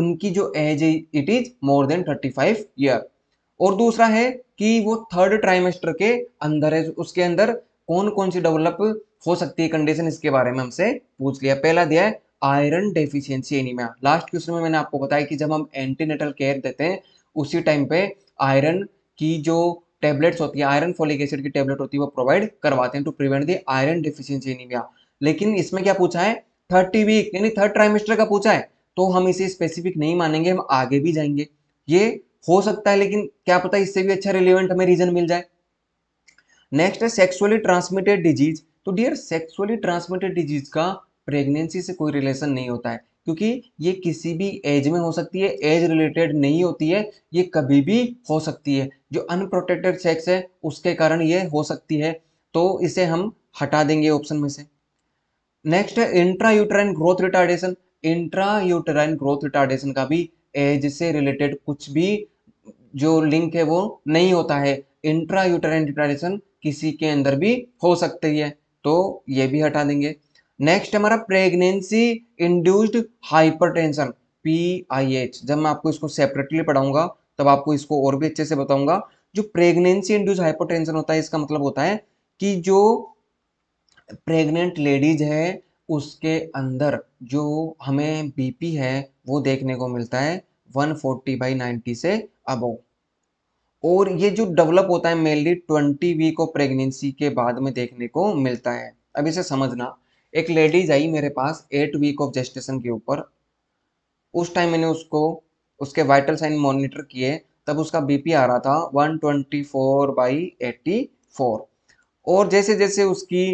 उनकी जो age it is more than 35 year और दूसरा है कि वो थर्ड ट्राइमेस्टर के अंदर है उसके अंदर कौन कौन सी डेवलप हो सकती है कंडीशन इसके बारे में हमसे पूछ लिया पहला दिया है iron deficiency anaemia last question में मैंने आपको बताया कि जब हम एंटीनेटल केयर देते हैं उसी टाइम पे आयरन की जो टेबलेट्स होती है आयरन फोलिक एसिड की टेबलेट होती है वो प्रोवाइड करवाते हैं to prevent the iron deficiency anaemia लेकिन इसमें क्या पूछा है थर्टी वीक यानी थर्ड ट्राइमेस्टर का पूछा है तो हम इसे स्पेसिफिक नहीं मानेंगे हम आगे भी जाएंगे ये हो सकता है लेकिन क्या पता इससे भी अच्छा रिलेवेंट हमें रीजन मिल जाए नेक्स्ट है सेक्सुअली ट्रांसमिटेड डिजीज तो डियर सेक्सुअली ट्रांसमिटेड डिजीज का प्रेगनेंसी से कोई रिलेशन नहीं होता है क्योंकि ये किसी भी एज में हो सकती है एज रिलेटेड नहीं होती है ये कभी भी हो सकती है जो अनप्रोटेक्टेड सेक्स है उसके कारण ये हो सकती है तो इसे हम हटा देंगे ऑप्शन में से नेक्स्ट है intrauterine growth retardation intrauterine growth retardation का भी एज से रिलेटेड कुछ भी जो लिंक है वो नहीं होता है इंट्रा यूटराइन रिटार्डेशन किसी के अंदर भी हो सकती है तो ये भी हटा देंगे नेक्स्ट हमारा pregnancy induced hypertension P I H जब मैं आपको इसको सेपरेटली पढ़ाऊंगा तब आपको इसको और भी अच्छे से बताऊंगा जो प्रेगनेंसी इंड्यूस हाइपरटेंशन होता है इसका मतलब होता है कि जो प्रेग्नेंट लेडीज है उसके अंदर जो हमें बीपी है वो देखने को मिलता है 140 फोर्टी बाई नाइन्टी से अबो और ये जो डेवलप होता है मेनली 20 वीक ऑफ प्रेगनेंसी के बाद में देखने को मिलता है अब इसे समझना एक लेडीज आई मेरे पास एट वीक ऑफ जेस्टेशन के ऊपर उस टाइम मैंने उसको उसके वाइटल साइन मॉनिटर किए तब उसका बीपी आ रहा था 124 twenty four by eighty four और जैसे जैसे उसकी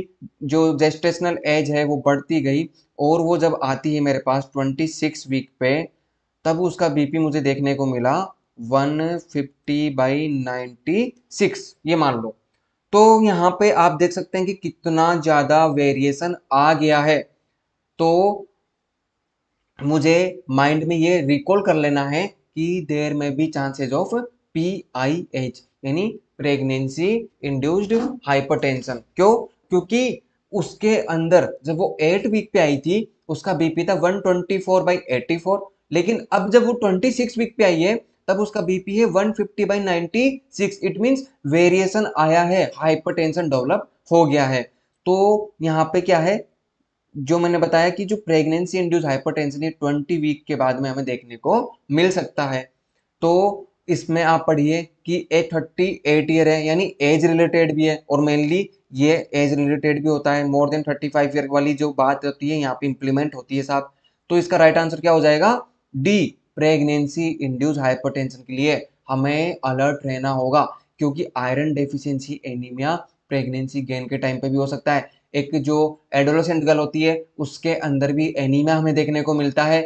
जो जेस्टेशनल एज है वो बढ़ती गई और वो जब आती है मेरे पास 26 वीक पे तब उसका बीपी मुझे देखने को मिला 150 फिफ्टी बाई नाइन्टी सिक्स ये मान लो तो यहाँ पे आप देख सकते हैं कि कितना ज़्यादा वेरिएशन आ गया है तो मुझे माइंड में ये रिकॉल कर लेना है कि there may be chances of P I H यानी प्रेगनेंसी इंड्यूस्ड हाइपरटेंशन क्यों क्योंकि उसके अंदर जब वो एट वीक पे आई थी उसका बीपी था 124 twenty four by eighty four लेकिन अब जब वो 26 वीक पे आई है तब उसका बीपी है 150 fifty by ninety six it mean variation आया है हाइपरटेंशन डेवलप हो गया है तो यहाँ पे क्या है जो मैंने बताया कि जो प्रेगनेंसी इंड्यूस हाइपरटेंशन ये ट्वेंटी वीक के बाद में हमें देखने को मिल सकता है तो इसमें आप पढ़िए कि ए थर्टी एट ईयर है यानी एज रिलेटेड भी है और मेनली ये एज रिलेटेड भी होता है more than thirty five year वाली जो बात होती है यहाँ पे इंप्लीमेंट होती है साहब तो इसका राइट right आंसर क्या हो जाएगा डी प्रेगनेंसी इंड्यूस हाइपरटेंशन के लिए हमें अलर्ट रहना होगा क्योंकि iron deficiency anaemia pregnancy gain के टाइम पे भी हो सकता है एक जो एडोलोसेंट गर्ल होती है उसके अंदर भी एनीमिया हमें देखने को मिलता है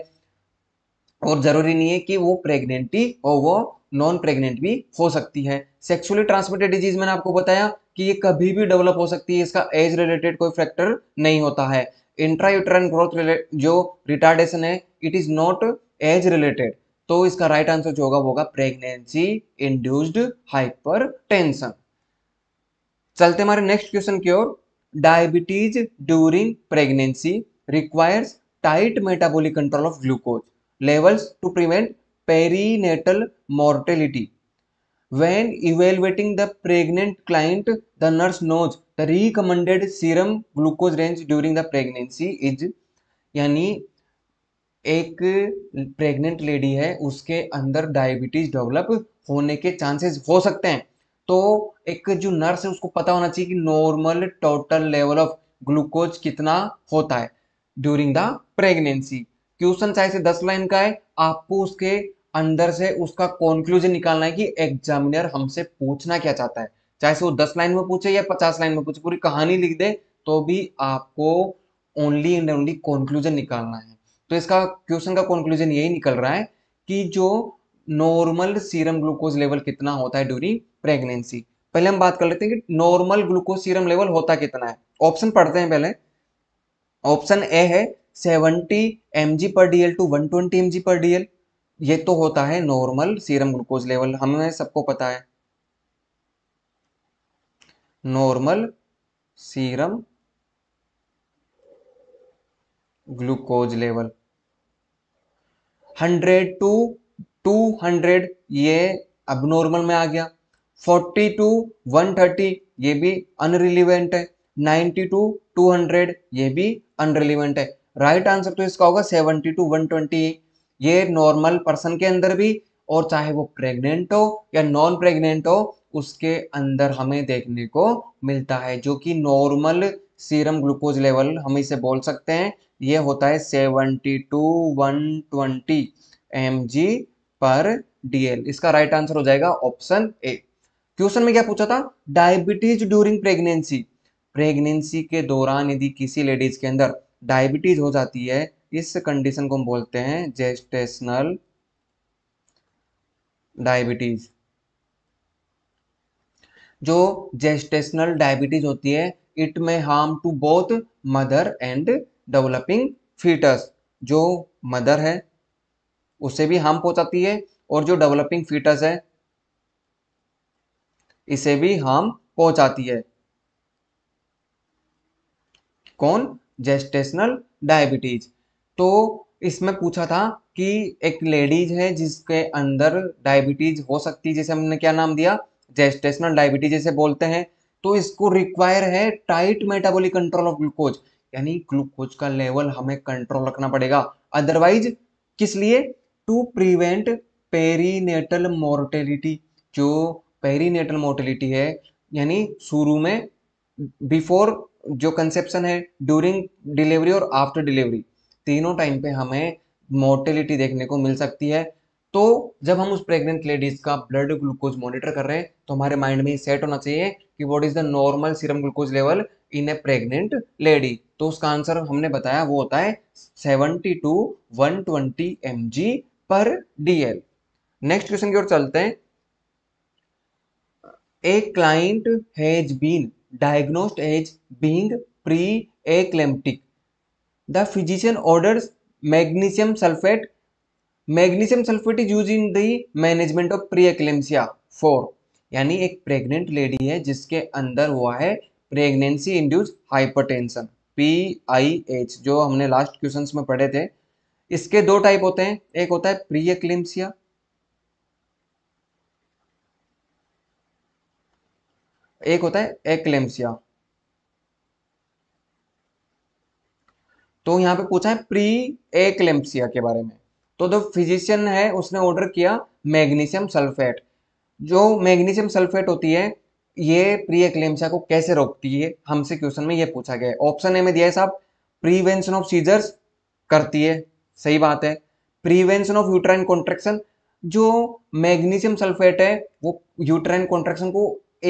और जरूरी नहीं है कि वो प्रेग्नेंट ही और वो नॉन प्रेग्नेंट भी हो सकती है सेक्सुअली ट्रांसमिटेड डिजीज मैंने आपको बताया कि ये कभी भी डेवलप हो सकती है इसका एज रिलेटेड कोई फैक्टर नहीं होता है इंट्रायूटरन ग्रोथ जो रिटार्डेशन है it is not age related तो इसका राइट आंसर जो होगा वो होगा प्रेगनेंसी इंड्यूस्ड हाइपरटेंशन चलते हमारे नेक्स्ट क्वेश्चन की ओर diabetes during pregnancy requires tight metabolic control of glucose levels to prevent perinatal mortality when evaluating the pregnant client the nurse knows the recommended serum glucose range during the pregnancy is यानी एक प्रेग्नेंट लेडी है उसके अंदर डायबिटीज डेवलप होने के चांसेस हो सकते हैं तो एक जो नर्स है उसको पता होना चाहिए कि normal total level of glucose कितना होता है ड्यूरिंग द प्रेगनेंसी क्वेश्चन चाहे से दस लाइन का है आपको उसके अंदर से उसका कॉन्क्लूजन निकालना है कि एग्जामिनर हमसे पूछना क्या चाहता है चाहे से वो दस लाइन में पूछे या पचास लाइन में पूछे पूरी कहानी लिख दे तो भी आपको ओनली एंड ओनली कॉन्क्लूजन निकालना है तो इसका क्वेश्चन का कंक्लूजन यही निकल रहा है कि जो नॉर्मल सीरम ग्लूकोज लेवल कितना होता है ड्यूरिंग प्रेगनेंसी पहले हम बात कर लेते हैं कि नॉर्मल ग्लूकोज सीरम लेवल होता कितना है ऑप्शन पढ़ते हैं पहले ऑप्शन ए है seventy M per DL to one twenty per DL ये तो होता है नॉर्मल सीरम ग्लूकोज लेवल हमें सबको पता है normal serum glucose level 100 to 200 ये अब नॉर्मल में आ गया 40 टू 130 ये भी अनरिलीवेंट है 90 टू 200 ये भी अनरिलीवेंट है राइट right आंसर तो इसका होगा 70 टू 120 ये नॉर्मल पर्सन के अंदर भी और चाहे वो प्रेग्नेंट हो या नॉन प्रेग्नेंट हो उसके अंदर हमें देखने को मिलता है जो कि नॉर्मल सीरम ग्लूकोज लेवल हम इसे बोल सकते हैं ये होता है seventy to one twenty M G per DL इसका राइट आंसर हो जाएगा ऑप्शन ए क्वेश्चन में क्या पूछा था डायबिटीज ड्यूरिंग प्रेगनेंसी प्रेगनेंसी के दौरान यदि किसी लेडीज के अंदर डायबिटीज हो जाती है इस कंडीशन को हम बोलते हैं जेस्टेशनल डायबिटीज जो जेस्टेशनल डायबिटीज होती है it may harm to both mother and developing foetus जो मदर है उसे भी हार्म पहुंचाती है और जो डेवलपिंग फीटस है इसे भी हार्म पहुंचाती है कौन जेस्टेशनल डायबिटीज तो इसमें पूछा था कि एक लेडीज है जिसके अंदर डायबिटीज हो सकती है जिसे हमने क्या नाम दिया जेस्टेशनल डायबिटीज जैसे बोलते हैं तो इसको रिक्वायर है tight metabolic control of glucose यानी ग्लूकोज का लेवल हमें कंट्रोल रखना पड़ेगा अदरवाइज किस लिए टू प्रिवेंट पेरीनेटल मोर्टेलिटी जो पेरीनेटल मोर्टेलिटी है यानी शुरू में बिफोर जो कंसेप्शन है ड्यूरिंग डिलीवरी और आफ्टर डिलीवरी तीनों टाइम पे हमें मोर्टेलिटी देखने को मिल सकती है तो जब हम उस प्रेग्नेंट लेडीज का ब्लड ग्लूकोज मॉनिटर कर रहे हैं तो हमारे माइंड में सेट होना चाहिए कि what is the normal serum glucose level in a pregnant lady तो उसका आंसर हमने बताया वो होता है seventy to one twenty M G per D L next question की ओर चलते हैं a client has been diagnosed as being pre eclamptic the physician order magnesium sulphate magnesium sulphate is use in the management of pre eclampsia for यानी एक प्रेग्नेंट लेडी है जिसके अंदर हुआ है pregnancy induce hypertension P I H जो हमने लास्ट क्वेश्चन में पढ़े थे इसके दो टाइप होते हैं एक होता है प्री एक्लिम्सिया एक होता है एक्लेम्सिया तो यहां पे पूछा है प्री एक्लेम्सिया के बारे में तो जो फिजिशियन है उसने ऑर्डर किया मैग्नीशियम सल्फेट जो मैग्नीशियम सल्फेट होती है ये प्री एक्लेम्सा को कैसे रोकती है हमसे क्वेश्चन में ये पूछा गया है ऑप्शन ए में दिया है साहब प्रीवेंशन ऑफ सीजर्स करती है सही बात है प्रीवेंशन ऑफ यूट्राइन कॉन्ट्रेक्शन जो मैग्नीशियम सल्फेट है वो यूट्राइन कॉन्ट्रेक्शन को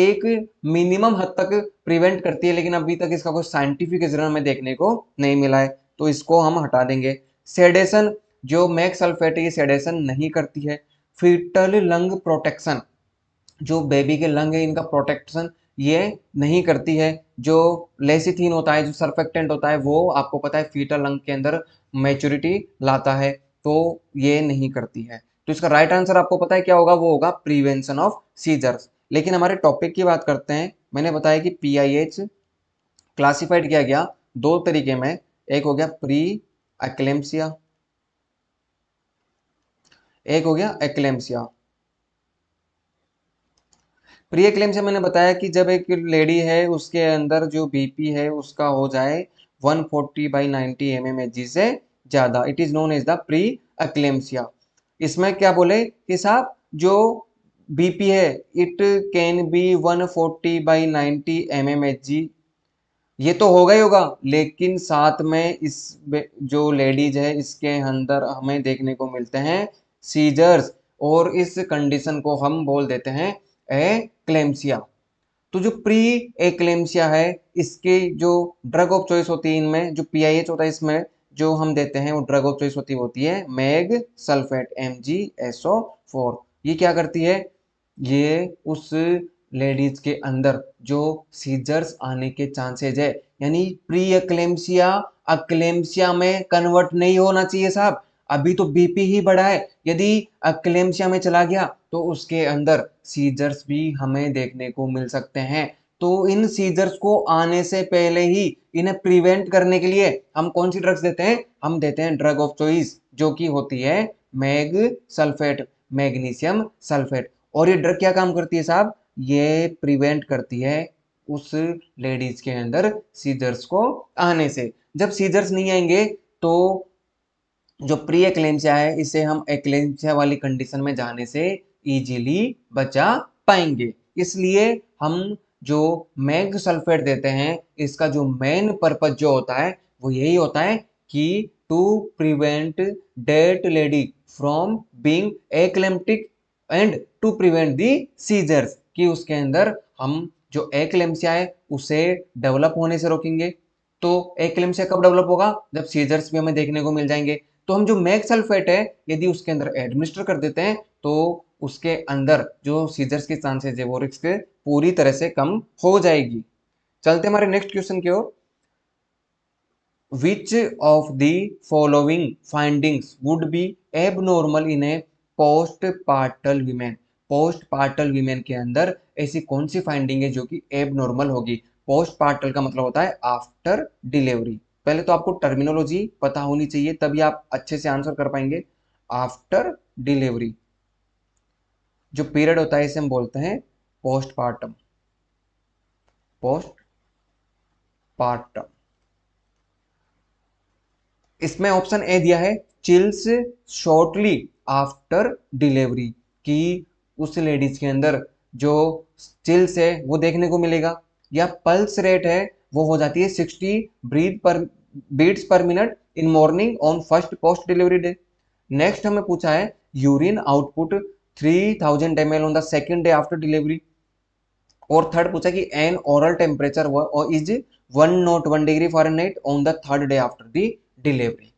एक मिनिमम हद तक प्रिवेंट करती है लेकिन अभी तक इसका कोई साइंटिफिक रिजल्ट हमें देखने को नहीं मिला है तो इसको हम हटा देंगे सेडेशन जो मैग सल्फेट ये सेडेशन नहीं करती है फिटल लंग प्रोटेक्शन जो बेबी के लंग है इनका प्रोटेक्शन ये नहीं करती है जो लेसिथीन होता है जो सरफेक्टेंट होता है वो आपको पता है फीटल लंग के अंदर मेच्योरिटी लाता है तो ये नहीं करती है तो इसका राइट right आंसर आपको पता है क्या होगा वो होगा प्रिवेंशन ऑफ सीजर्स लेकिन हमारे टॉपिक की बात करते हैं मैंने बताया कि पी क्लासिफाइड किया गया दो तरीके में एक हो गया प्री एक्लेम्सिया एक हो गया एक्लेम्सिया प्रिय क्लेम से मैंने बताया कि जब एक लेडी है उसके अंदर जो बीपी है उसका हो जाए 140 forty by ninety M M H से ज़्यादा it is known as the pre eclampsia इसमें क्या बोले कि साहब जो बीपी है it can be 140 forty by ninety M M H G ये तो होगा ही होगा लेकिन साथ में इस जो लेडीज है इसके अंदर हमें देखने को मिलते हैं सीजर्स और इस कंडीशन को हम बोल देते हैं एक्लेम्सिया तो जो प्री एक्लेम्सिया है इसके जो ड्रग ऑफ चॉइस होती है इनमें जो पी आई एच होता है इसमें जो हम देते हैं वो ड्रग ऑफ चॉइस होती होती है mag sulphate M G S O four ये क्या करती है ये उस लेडीज के अंदर जो सीजर्स आने के चांसेज है यानी प्री एक्लेम्सिया अक्लेम्सिया में कन्वर्ट नहीं होना चाहिए साहब अभी तो बीपी ही बढ़ा है यदि अक्लेम्सिया में चला गया तो उसके अंदर सीजर्स भी हमें देखने को मिल सकते हैं तो इन सीजर्स को आने से पहले ही इन्हें प्रिवेंट करने के लिए हम कौन सी ड्रग्स देते हैं हम देते हैं ड्रग ऑफ चॉइस जो कि होती है मैग सल्फेट मैग्नीशियम सल्फेट और ये ड्रग क्या काम करती है साहब ये प्रिवेंट करती है उस लेडीज के अंदर सीजर्स को आने से जब सीजर्स नहीं आएंगे तो जो प्री एक्लेम्सिया है इसे हम एक्लेम्सिया वाली कंडीशन में जाने से इजीली बचा पाएंगे इसलिए हम जो मैग सल्फेट देते हैं इसका जो मेन पर्पज जो होता है वो यही होता है कि to prevent that lady from being eclamptic and to prevent the seizures कि उसके अंदर हम जो एक्लेम्सिया है उसे डेवलप होने से रोकेंगे तो एक्लेम्सिया कब डेवलप होगा जब सीजर्स भी हमें देखने को मिल जाएंगे तो हम जो मैग सल्फेट है यदि उसके अंदर एडमिनिस्टर कर देते हैं तो उसके अंदर जो सीजर्स की चांसेज है वो रिस्क पूरी तरह से कम हो जाएगी चलते हमारे नेक्स्ट क्वेश्चन की ओर which of the following findings would be normal in a postpartal women postpartal women के अंदर ऐसी कौन सी फाइंडिंग है जो कि एब नॉर्मल होगी पोस्ट पार्टल का मतलब होता है आफ्टर डिलीवरी पहले तो आपको टर्मिनोलॉजी पता होनी चाहिए तभी आप अच्छे से आंसर कर पाएंगे आफ्टर डिलीवरी जो पीरियड होता है इसे हम बोलते हैं पोस्ट पार्टम पोस्ट पार्टम इसमें ऑप्शन ए दिया है चिल्स शॉर्टली आफ्टर डिलीवरी कि उस लेडीज के अंदर जो चिल्स है वो देखने को मिलेगा या पल्स रेट है वो हो जाती है sixty breath per beats per minute in morning on first post delivery day next हमें पूछा है urine output 3000 ml on the second day after delivery और थर्ड पूछा कि एन ओरल टेम्परेचर हुआ और is one nought one degree Fahrenheit on the third day after the delivery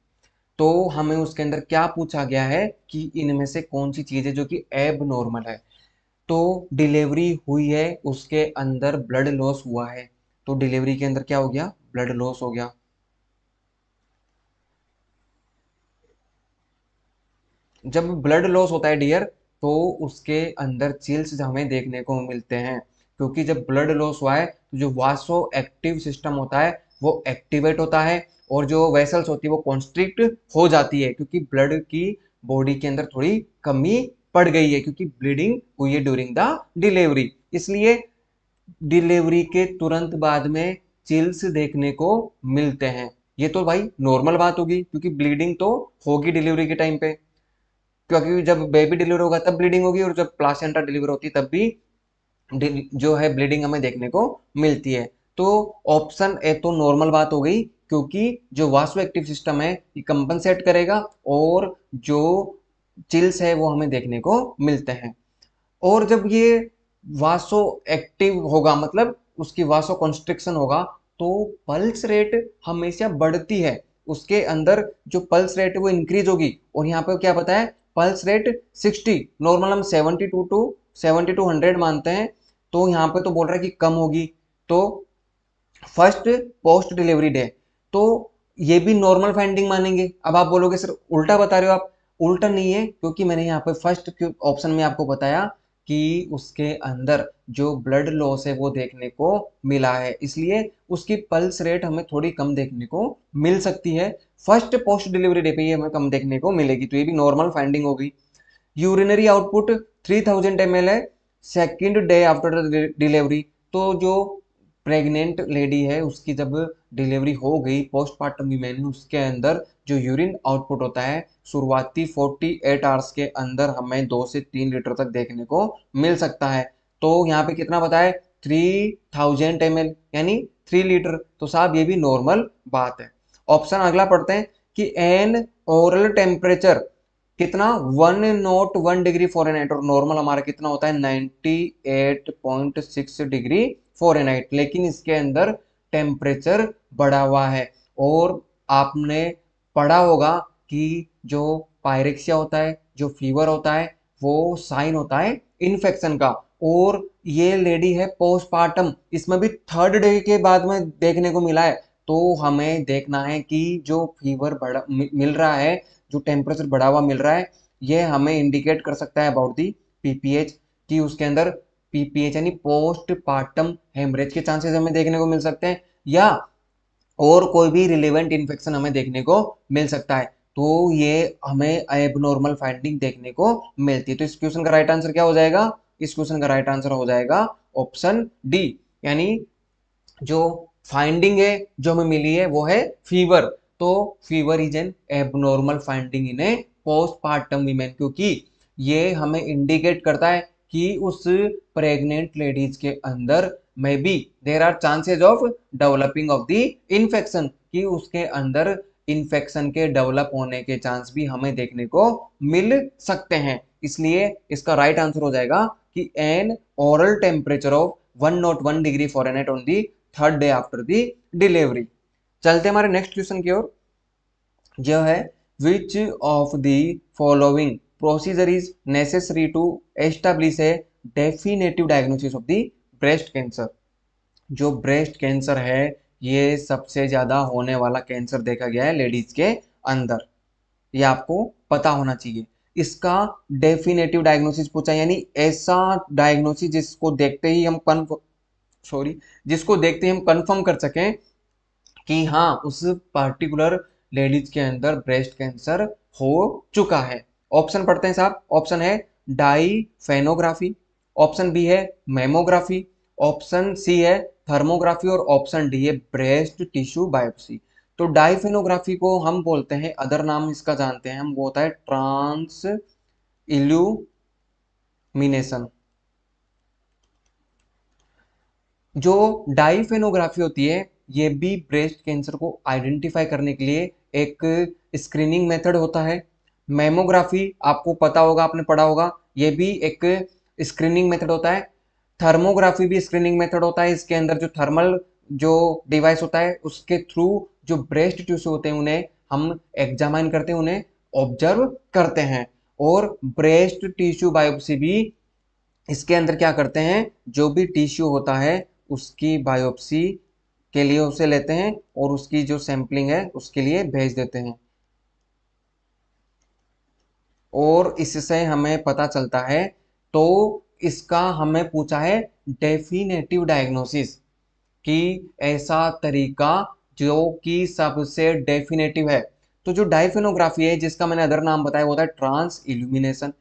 तो हमें उसके अंदर क्या पूछा गया है कि इनमें से कौन सी चीज़ है जो कि एब नॉर्मल है तो डिलीवरी हुई है उसके अंदर ब्लड लॉस हुआ है तो डिलीवरी के अंदर क्या हो गया ब्लड लॉस हो गया जब ब्लड लॉस होता है डियर तो उसके अंदर चिल्स हमें देखने को मिलते हैं क्योंकि जब ब्लड लॉस हुआ है तो जो वासो एक्टिव सिस्टम होता है वो एक्टिवेट होता है और जो वेसल्स होती है वो कॉन्स्ट्रिक्ट हो जाती है क्योंकि ब्लड की बॉडी के अंदर थोड़ी कमी पड़ गई है क्योंकि ब्लीडिंग हुई है ड्यूरिंग द डिलीवरी इसलिए डिलीवरी के तुरंत बाद में चिल्स देखने को मिलते हैं ये तो भाई नॉर्मल बात होगी क्योंकि ब्लीडिंग तो होगी डिलीवरी के टाइम पे क्योंकि जब बेबी डिलीवर होगा तब ब्लीडिंग होगी और जब प्लासेंटा डिलीवर होती तब भी जो है ब्लीडिंग हमें देखने को मिलती है तो ऑप्शन ए तो नॉर्मल बात हो गई क्योंकि जो वास्तु एक्टिव सिस्टम है ये कंपनसेट करेगा और जो चिल्स है वो हमें देखने को मिलते हैं और जब ये वासो एक्टिव होगा मतलब उसकी वासो कॉन्स्ट्रिक्शन होगा तो पल्स रेट हमेशा बढ़ती है उसके अंदर जो पल्स रेट है वो इंक्रीज होगी और यहाँ पे क्या बताया पल्स रेट 60 नॉर्मल हम 72 टू 70 टू 100 मानते हैं तो यहाँ पे तो बोल रहा है कि कम होगी तो फर्स्ट पोस्ट डिलीवरी डे तो ये भी नॉर्मल फाइंडिंग मानेंगे अब आप बोलोगे सर उल्टा बता रहे हो आप उल्टा नहीं है क्योंकि मैंने यहाँ पे फर्स्ट ऑप्शन में आपको बताया कि उसके अंदर जो ब्लड लॉस है वो देखने को मिला है इसलिए उसकी पल्स रेट हमें थोड़ी कम देखने को मिल सकती है फर्स्ट पोस्ट डिलीवरी डे पे ये हमें कम देखने को मिलेगी तो ये भी नॉर्मल फाइंडिंग होगी यूरिनरी आउटपुट 3000 थाउजेंड एम है सेकेंड डे आफ्टर डिलीवरी तो जो प्रेग्नेंट लेडी है उसकी जब डिलीवरी हो गई पोस्टमार्टम वीमेन उसके अंदर जो यूरिन आउटपुट होता है शुरुआती 48 आवर्स के अंदर हमें दो से तीन लीटर तक देखने को मिल सकता है तो यहाँ पे कितना बताए थ्री थाउजेंड एम यानी थ्री लीटर तो साहब ये भी नॉर्मल बात है ऑप्शन अगला पढ़ते हैं कि एन ओरल टेम्परेचर कितना one nought one degree Fahrenheit और नॉर्मल हमारा कितना होता है ninety eight point six degree Fahrenheit लेकिन इसके अंदर टेम्परेचर बढ़ा हुआ है और आपने पढ़ा होगा कि जो पायरेक्सिया होता है जो फीवर होता है वो साइन होता है इन्फेक्शन का और ये लेडी है पोस्टमार्टम इसमें भी थर्ड डे के बाद में देखने को मिला है तो हमें देखना है कि जो फीवर बढ़ा मिल रहा है जो टेम्परेचर बढ़ा हुआ मिल रहा है ये हमें इंडिकेट कर सकता है अबाउट दी पीपीएच कि उसके अंदर पीपीएच यानी पोस्ट पार्टम हेमरेज के चांसेस हमें देखने को मिल सकते हैं या और कोई भी रिलेवेंट इन्फेक्शन हमें देखने को मिल सकता है तो ये हमें एबनॉर्मल फाइंडिंग देखने को मिलती है तो इस क्वेश्चन का राइट आंसर क्या हो जाएगा इस क्वेश्चन का राइट आंसर हो जाएगा ऑप्शन डी यानी जो फाइंडिंग है जो हमें मिली है वो है फीवर तो fever is an abnormal finding in a postpartum women क्योंकि ये हमें इंडिकेट करता है कि उस प्रेग्नेंट लेडीज के अंदर may be there are chances of developing of the infection कि उसके अंदर इन्फेक्शन के डेवलप होने के चांस भी हमें देखने को मिल सकते हैं इसलिए इसका राइट right आंसर हो जाएगा कि an oral temperature of 101 degree Fahrenheit on the third day after the delivery चलते हमारे नेक्स्ट क्वेश्चन की ओर जो है which of the following procedure is necessary to establish a definitive diagnosis of the breast cancer जो ब्रेस्ट कैंसर है ये सबसे ज़्यादा होने वाला कैंसर देखा गया है लेडीज के अंदर ये आपको पता होना चाहिए इसका डेफिनेटिव डायग्नोसिस पूछा यानी ऐसा डायग्नोसिस जिसको देखते ही हम सॉरी जिसको देखते हम कंफर्म कर सकें कि हाँ उस पर्टिकुलर लेडीज के अंदर ब्रेस्ट कैंसर हो चुका है ऑप्शन पढ़ते हैं साहब ऑप्शन है डाई फेनोग्राफी ऑप्शन बी है मेमोग्राफी ऑप्शन सी है थर्मोग्राफी और ऑप्शन डी है ब्रेस्ट टिश्यू बायोप्सी तो डाइफेनोग्राफी को हम बोलते हैं अदर नाम इसका जानते हैं हम वो होता है ट्रांस इल्यूमिनेशन जो डाइफेनोग्राफी होती है ये भी ब्रेस्ट कैंसर को आइडेंटिफाई करने के लिए एक स्क्रीनिंग मेथड होता है मेमोग्राफी आपको पता होगा आपने पढ़ा होगा ये भी एक स्क्रीनिंग मेथड होता है थर्मोग्राफी भी स्क्रीनिंग मेथड होता है इसके अंदर जो थर्मल जो डिवाइस होता है उसके थ्रू जो ब्रेस्ट टिश्यू होते हैं उन्हें हम एग्जामाइन करते हैं उन्हें ऑब्जर्व करते हैं और ब्रेस्ट टिश्यू बायोप्सी भी इसके अंदर क्या करते हैं जो भी टिश्यू होता है उसकी बायोप्सी के लिए उसे लेते हैं और उसकी जो सैम्पलिंग है उसके लिए भेज देते हैं और इससे हमें पता चलता है तो इसका हमें पूछा है डेफिनेटिव डायग्नोसिस कि ऐसा तरीका जो कि सबसे डेफिनेटिव है तो जो डायफिनोग्राफी है जिसका मैंने अदर नाम बताया वो था ट्रांस इल्यूमिनेशन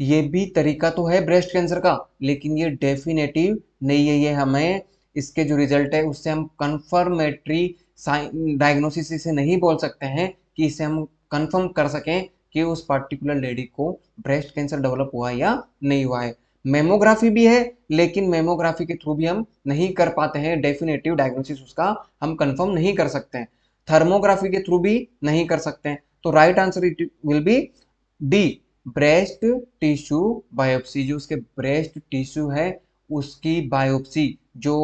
ये भी तरीका तो है ब्रेस्ट कैंसर का लेकिन ये डेफिनेटिव नहीं है ये हमें इसके जो रिजल्ट है उससे हम कन्फर्मेटरी डायग्नोसिस से नहीं बोल सकते हैं कि इसे हम कन्फर्म कर सकें कि उस पार्टिकुलर लेडी को ब्रेस्ट कैंसर डेवलप हुआ या नहीं हुआ है मेमोग्राफी भी है लेकिन मेमोग्राफी के थ्रू भी हम नहीं कर पाते हैं डेफिनेटिव डायग्नोसिस उसका हम कन्फर्म नहीं कर सकते हैं थर्मोग्राफी के थ्रू भी नहीं कर सकते हैं तो right answer it will be D breast tissue biopsy जो उसके ब्रेस्ट टिश्यू है उसकी बायोप्सी जो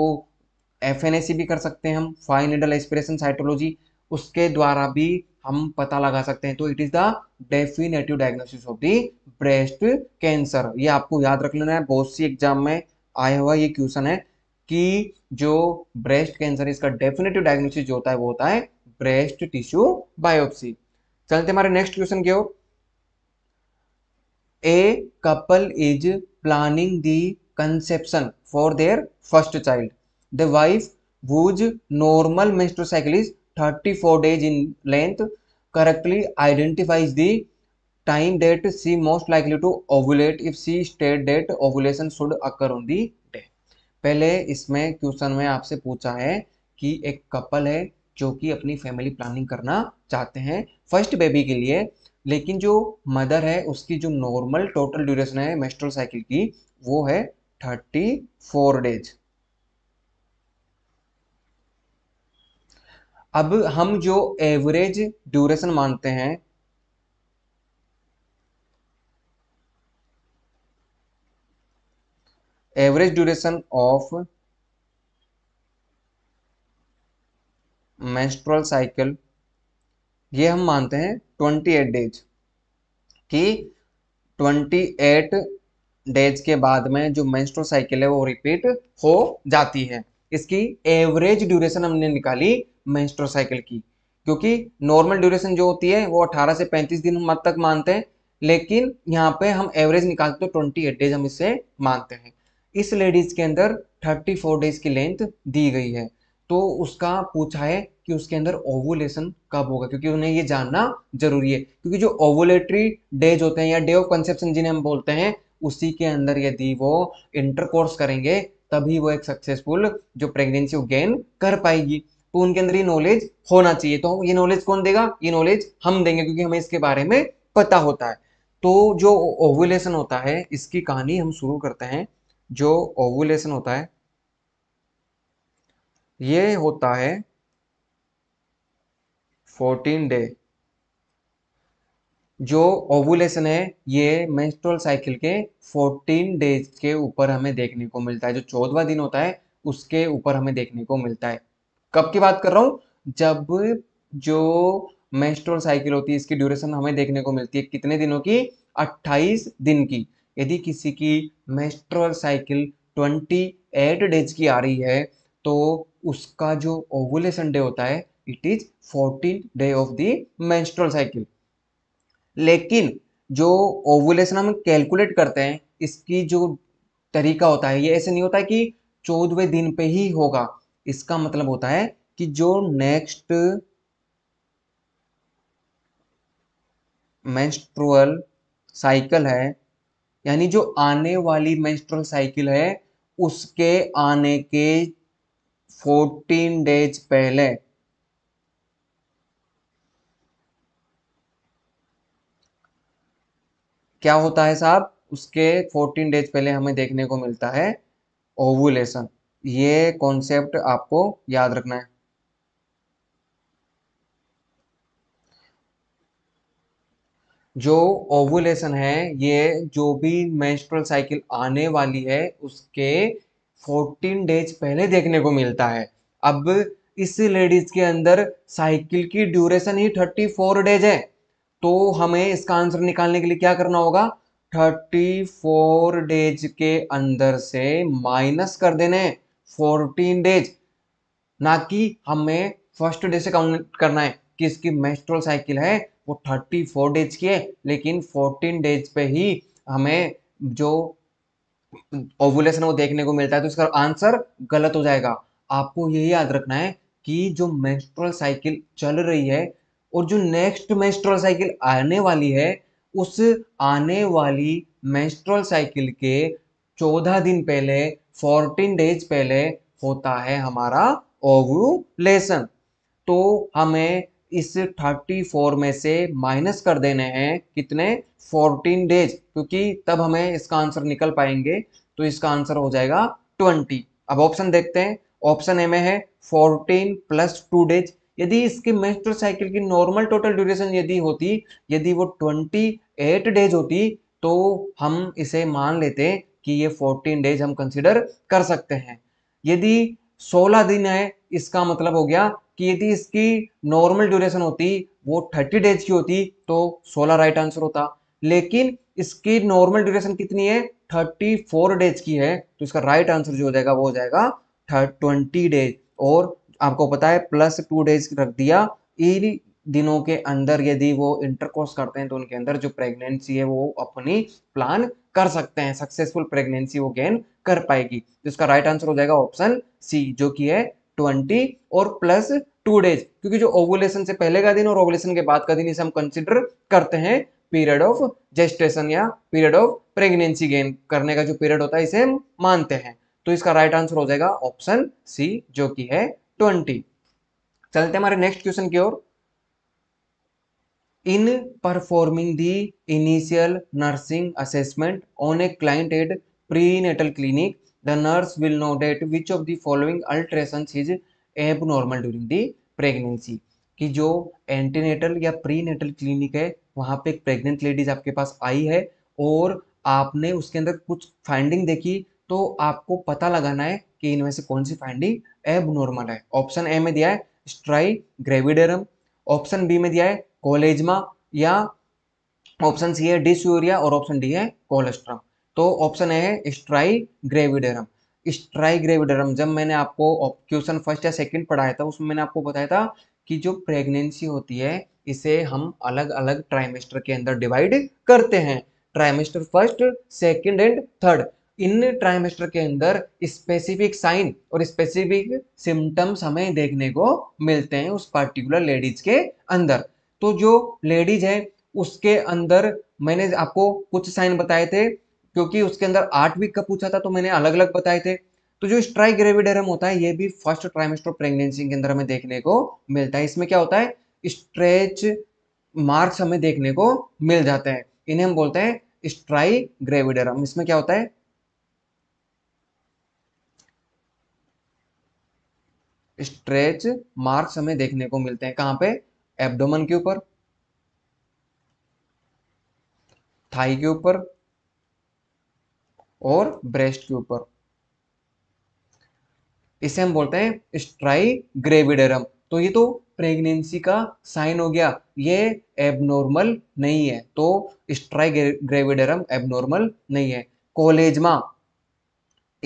एफ भी कर सकते हैं हम फाइन नेडल साइटोलॉजी उसके द्वारा भी हम पता लगा सकते हैं तो it is the definitive diagnosis of the breast cancer ये आपको याद रख लेना है बहुत सी एग्जाम में आया हुआ ये क्वेश्चन है कि जो ब्रेस्ट कैंसर इसका डेफिनेटिव डायग्नोसिस जो होता है वो होता है ब्रेस्ट टिश्यू बायोप्सी चलते हमारे नेक्स्ट क्वेश्चन की ओर a couple is planning the conception for their first child. The wife whose normal menstrual cycle is 34 days in length correctly identifies the time that she most likely to ovulate if she stated that ovulation should occur on the day. पहले इसमें क्वेश्चन में आपसे पूछा है कि एक कपल है जो कि अपनी फैमिली प्लानिंग करना चाहते हैं फर्स्ट बेबी के लिए लेकिन जो मदर है उसकी जो नॉर्मल टोटल ड्यूरेशन है मेस्ट्रल साइकिल की वो है 34 डेज अब हम जो एवरेज ड्यूरेशन मानते हैं average duration of menstrual cycle ये हम मानते हैं 28 डेज कि 28 डेज के बाद में जो मेंस्ट्रुअल साइकिल है वो रिपीट हो जाती है इसकी एवरेज ड्यूरेशन हमने निकाली मेंस्ट्रुअल साइकिल की क्योंकि नॉर्मल ड्यूरेशन जो होती है वो 18 से 35 दिन मत तक मानते हैं लेकिन यहाँ पे हम एवरेज निकालते तो 28 डेज हम इसे मानते हैं इस लेडीज के अंदर 34 डेज की लेंथ दी गई है तो उसका पूछा है कि उसके अंदर ओवुलेशन कब होगा क्योंकि उन्हें ये जानना जरूरी है क्योंकि जो ओवुलेटरी डेज होते हैं या डे ऑफ कंसेप्शन जिन्हें हम बोलते हैं उसी के अंदर यदि वो इंटरकोर्स करेंगे तभी वो एक सक्सेसफुल जो प्रेगनेंसी गेन कर पाएगी तो उनके अंदर ये नॉलेज होना चाहिए तो ये नॉलेज कौन देगा ये नॉलेज हम देंगे क्योंकि हमें इसके बारे में पता होता है तो जो ओवुलेशन होता है इसकी कहानी हम शुरू करते हैं जो ओवुलेशन होता है ये होता है फोर्टीन डे जो ओवुलेशन है ये मेंस्ट्रुअल साइकिल के 14 डेज के ऊपर हमें देखने को मिलता है जो चौदवा दिन होता है उसके ऊपर हमें देखने को मिलता है कब की बात कर रहा हूँ जब जो मेंस्ट्रुअल साइकिल होती है इसकी ड्यूरेशन हमें देखने को मिलती है कितने दिनों की 28 दिन की यदि किसी की मेस्ट्रोल साइकिल 28 डेज की आ रही है तो उसका जो ओवुलेशन डे होता है it is 14 day of the menstrual cycle लेकिन जो ओवुलेशन हम कैलकुलेट करते हैं इसकी जो तरीका होता है ये ऐसे नहीं होता कि चौदहवें दिन पे ही होगा इसका मतलब होता है कि जो नेक्स्ट मेंस्ट्रुअल साइकिल है यानी जो आने वाली मेंस्ट्रुअल साइकिल है उसके आने के 14 डेज पहले क्या होता है साहब उसके 14 डेज पहले हमें देखने को मिलता है ओवुलेशन ये कॉन्सेप्ट आपको याद रखना है जो ओवुलेशन है ये जो भी मेंस्ट्रुअल साइकिल आने वाली है उसके 14 डेज पहले देखने को मिलता है अब इस लेडीज के अंदर साइकिल की ड्यूरेशन ही 34 डेज है तो हमें इसका आंसर निकालने के लिए क्या करना होगा थर्टी फोर डेज के अंदर से माइनस कर देने 14 डेज ना कि हमें फर्स्ट डे से काउंट करना है कि इसकी मेस्ट्रोल साइकिल है वो थर्टी फोर डेज की है लेकिन फोर्टीन डेज पे ही हमें जो ओवुलेशन वो देखने को मिलता है तो इसका आंसर गलत हो जाएगा आपको यही याद रखना है कि जो मेस्ट्रोल साइकिल चल रही है और जो नेक्स्ट मेस्ट्रल साइकिल आने वाली है उस आने वाली मेस्ट्रल साइकिल के चौदह दिन पहले फोर्टीन डेज पहले होता है हमारा ओवुलेशन तो हमें इस 34 में से माइनस कर देने हैं कितने 14 डेज क्योंकि तब हमें इसका आंसर निकल पाएंगे तो इसका आंसर हो जाएगा 20 अब ऑप्शन देखते हैं ऑप्शन ए में है 14 प्लस टू डेज यदि इसके मेस्ट्रो साइकिल की नॉर्मल टोटल ड्यूरेशन यदि होती यदि वो ट्वेंटी एट डेज होती तो हम इसे मान लेते कि ये फोर्टीन डेज हम कंसिडर कर सकते हैं यदि सोलह दिन है इसका मतलब हो गया कि यदि इसकी नॉर्मल ड्यूरेशन होती वो थर्टी डेज की होती तो सोलह राइट आंसर होता लेकिन इसकी नॉर्मल ड्यूरेशन कितनी है थर्टी फोर डेज की है तो इसका राइट आंसर जो हो जाएगा वो हो जाएगा ट्वेंटी डेज और आपको पता है प्लस टू डेज रख दिया इन दिनों के अंदर यदि वो इंटरकोर्स करते हैं तो उनके अंदर जो प्रेगनेंसी है वो अपनी प्लान कर सकते हैं सक्सेसफुल प्रेगनेंसी वो गेन कर पाएगी तो इसका राइट आंसर हो जाएगा ऑप्शन सी जो कि है ट्वेंटी और प्लस टू डेज क्योंकि जो ओवुलेशन से पहले का दिन और ओवुलेशन के बाद का दिन इसे हम कंसिडर करते हैं पीरियड ऑफ जेस्टेशन या पीरियड ऑफ प्रेगनेंसी गेन करने का जो पीरियड होता है इसे हम मानते हैं तो इसका राइट आंसर हो जाएगा ऑप्शन सी जो कि है ट्वेंटी चलते हमारे नेक्स्ट क्वेश्चन की ओर in performing the initial nursing assessment on a client at prenatal clinic the nurse will know that which of of following alteration is is normal during the pregnancy कि जो एंटीनेटल या प्रीनेटल क्लिनिक है वहां पे एक प्रेग्नेंट लेडीज आपके पास आई है और आपने उसके अंदर कुछ फाइंडिंग देखी तो आपको पता लगाना है कि इनमें से कौन सी फाइंडिंग एब नॉर्मल है ऑप्शन ए में दिया है स्ट्राई ग्रेविडेरम ऑप्शन बी में दिया है कोलेजमा या ऑप्शन सी है डिस्यूरिया और ऑप्शन डी है कोलेस्ट्रम तो ऑप्शन ए है स्ट्राई ग्रेविडेरम स्ट्राई ग्रेविडेरम जब मैंने आपको क्वेश्चन फर्स्ट या सेकेंड पढ़ाया था उसमें मैंने आपको बताया था कि जो प्रेगनेंसी होती है इसे हम अलग अलग ट्राइमेस्टर के अंदर डिवाइड करते हैं trimester first second and third इन ट्राइमेस्टर के अंदर स्पेसिफिक साइन और स्पेसिफिक सिम्टम्स हमें देखने को मिलते हैं उस पर्टिकुलर लेडीज के अंदर तो जो लेडीज है उसके अंदर मैंने आपको कुछ साइन बताए थे क्योंकि उसके अंदर आठ वीक का पूछा था तो मैंने अलग अलग बताए थे तो जो स्ट्राइक ग्रेविडरम होता है ये भी फर्स्ट ट्राइमेस्टर प्रेगनेंसी के अंदर हमें देखने को मिलता है इसमें क्या होता है स्ट्रेच मार्क्स हमें देखने को मिल जाते हैं इन्हें हम बोलते हैं स्ट्राइक ग्रेविडरम इसमें क्या होता है स्ट्रेच मार्क्स हमें देखने को मिलते हैं कहां पे एब्डोमन के ऊपर थाई के ऊपर और ब्रेस्ट के ऊपर इसे हम बोलते हैं स्ट्राई ग्रेविडरम तो ये तो प्रेगनेंसी का साइन हो गया ये एबनॉर्मल नहीं है तो स्ट्राई ग्रेविडेरम एबनॉर्मल नहीं है कोलेजमा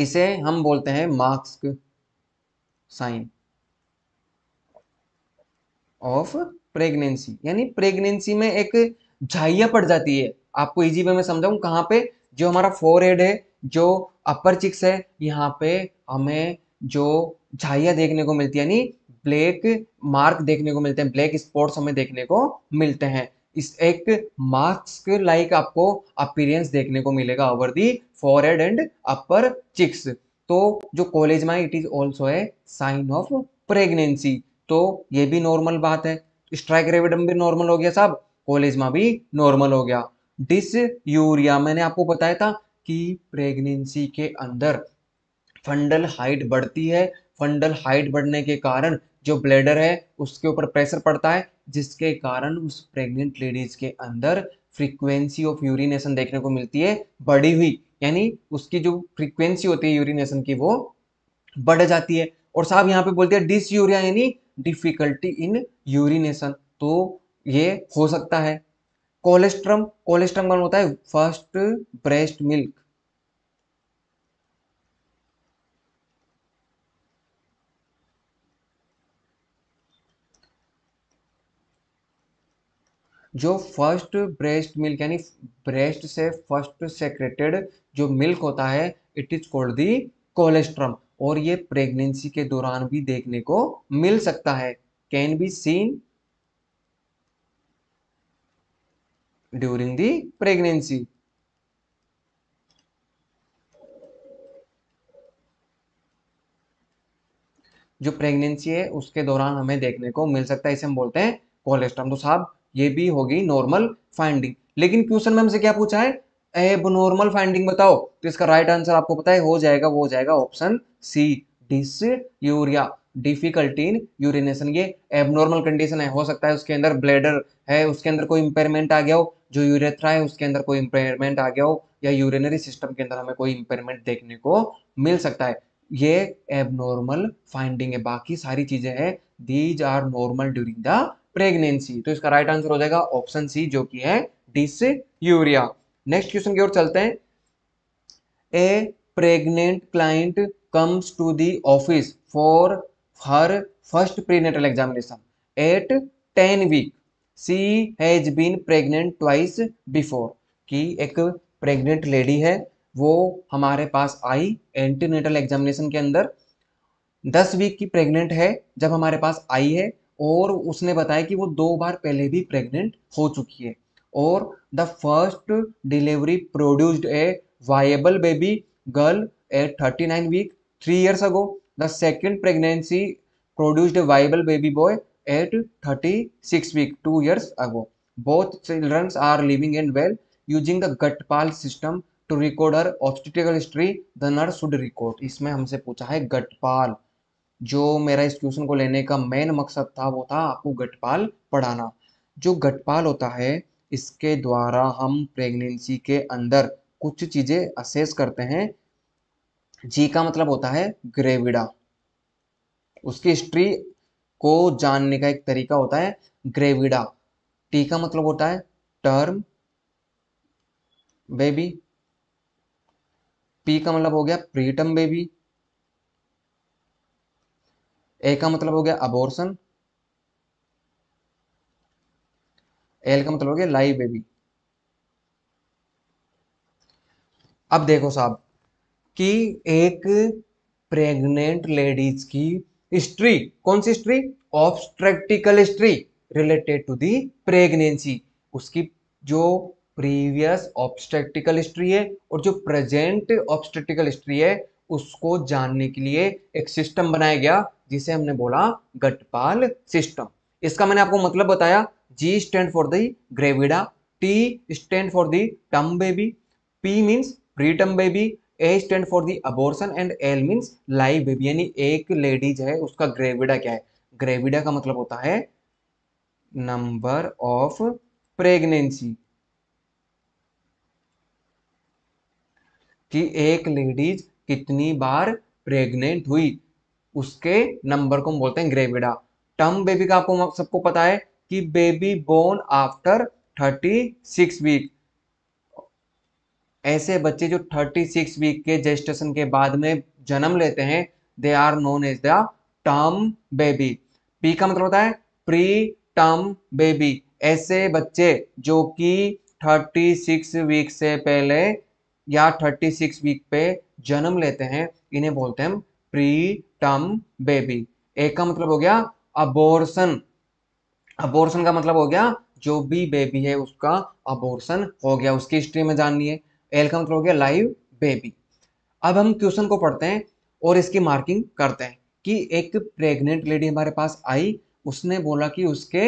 इसे हम बोलते हैं मार्क्स साइन ऑफ प्रेगनेंसी यानी प्रेगनेंसी में एक झाइया पड़ जाती है आपको इजी वे में समझाऊं कहाँ पे जो हमारा फोर हेड है जो अपर चिक्स है यहाँ पे हमें जो झाइया देखने को मिलती है यानी ब्लैक मार्क देखने को मिलते हैं ब्लैक स्पॉट्स हमें देखने को मिलते हैं इस एक मास्क लाइक आपको अपीरियंस देखने को मिलेगा over the forehead and upper cheeks तो जो कॉलेज में it is also a sign of pregnancy तो ये भी नॉर्मल बात है स्ट्राइक रेविडम भी नॉर्मल हो गया साहब कोलेजमा भी नॉर्मल हो गया डिस यूरिया मैंने आपको बताया था कि प्रेगनेंसी के अंदर फंडल हाइट बढ़ती है फंडल हाइट बढ़ने के कारण जो ब्लेडर है उसके ऊपर प्रेशर पड़ता है जिसके कारण उस प्रेग्नेंट लेडीज के अंदर फ्रीक्वेंसी ऑफ यूरिनेशन देखने को मिलती है बढ़ी हुई यानी उसकी जो फ्रीक्वेंसी होती है यूरिनेशन की वो बढ़ जाती है और साहब यहाँ पे बोलते हैं डिस यूरिया यानी डिफिकल्टी इन यूरिनेशन तो ये हो सकता है कोलेस्ट्रम कोलेस्ट्रम कौन होता है फर्स्ट ब्रेस्ट मिल्क जो फर्स्ट ब्रेस्ट मिल्क यानी ब्रेस्ट से फर्स्ट सेक्रेटेड जो मिल्क होता है it is called the colostrum और ये प्रेगनेंसी के दौरान भी देखने को मिल सकता है can be seen during the pregnancy जो प्रेगनेंसी है उसके दौरान हमें देखने को मिल सकता है इसे हम बोलते हैं कोलेस्ट्रॉल तो साहब ये भी होगी नॉर्मल फाइंडिंग लेकिन क्वेश्चन में हमसे क्या पूछा है एब नॉर्मल फाइंडिंग बताओ तो इसका राइट आंसर आपको पता है हो जाएगा वो हो जाएगा option C dysuria difficulty in urination ये एबनॉर्मल कंडीशन है हो सकता है उसके अंदर ब्लेडर है उसके अंदर कोई इंपेयरमेंट आ गया हो जो यूरेथ्रा है उसके अंदर कोई इंपेयरमेंट आ गया हो या यूरिनरी सिस्टम के अंदर हमें कोई इंपेयरमेंट देखने को मिल सकता है ये एबनॉर्मल फाइंडिंग है बाकी सारी चीजें हैं these are normal during the pregnancy तो इसका राइट आंसर हो जाएगा ऑप्शन सी जो कि है डिस यूरिया नेक्स्ट क्वेश्चन की ओर चलते हैं a pregnant client comes to the office for her first prenatal examination at ten week she has been pregnant twice before कि एक प्रेग्नेंट लेडी है वो हमारे पास आई एंटीनेटल एग्जामिनेशन के अंदर दस वीक की प्रेग्नेंट है जब हमारे पास आई है और उसने बताया कि वो दो बार पहले भी प्रेग्नेंट हो चुकी है और the first delivery produced a viable baby girl at thirty nine week three years ago the second pregnancy produced viable baby boy at thirty six week two years ago both childrens are living and well using the GTPAL system to record her obstetrical history the nurse should record इसमें हमसे पूछा है गटपाल जो मेरा इस क्वेश्चन को लेने का मेन मकसद था वो था आपको गटपाल पढ़ाना जो गटपाल होता है इसके द्वारा हम प्रेगनेंसी के अंदर कुछ चीज़ें असेस करते हैं जी का मतलब होता है ग्रेविडा उसकी हिस्ट्री को जानने का एक तरीका होता है ग्रेविडा टी का मतलब होता है टर्म बेबी पी का मतलब हो गया प्रीटम बेबी ए का मतलब हो गया अबोर्सन एल का मतलब हो गया लाइव बेबी अब देखो साहब कि एक प्रेग्नेंट लेडीज की हिस्ट्री कौन सी history obstetrical history related to the pregnancy उसकी जो प्रीवियस ऑब्स्ट्रेक्टिकल हिस्ट्री है और जो प्रेजेंट ऑब्स्ट्रेक्टिकल हिस्ट्री है उसको जानने के लिए एक सिस्टम बनाया गया जिसे हमने बोला गटपाल सिस्टम इसका मैंने आपको मतलब बताया G stand for the gravida T stand for the term baby P means pre term baby A stand for the abortion and L means live baby यानी एक लेडीज है उसका ग्रेविडा क्या है ग्रेविडा का मतलब होता है नंबर ऑफ प्रेगनेंसी कि एक लेडीज कितनी बार प्रेग्नेंट हुई उसके नंबर को हम बोलते हैं ग्रेविडा टर्म बेबी का आपको सबको पता है कि baby born after thirty six week ऐसे बच्चे जो 36 वीक के जेस्टेशन के बाद में जन्म लेते हैं they are known as the term baby P का मतलब होता है प्री टर्म बेबी ऐसे बच्चे जो कि 36 वीक से पहले या 36 वीक पे जन्म लेते हैं इन्हें बोलते हैं प्री टर्म बेबी एक का मतलब हो गया अबोर्सन अबोर्सन का मतलब हो गया जो भी बेबी है उसका अबोर्सन हो गया उसकी हिस्ट्री में जाननी है एलकम करोगे लाइव बेबी अब हम क्वेश्चन को पढ़ते हैं और इसकी मार्किंग करते हैं कि एक प्रेग्नेंट लेडी हमारे पास आई उसने बोला कि उसके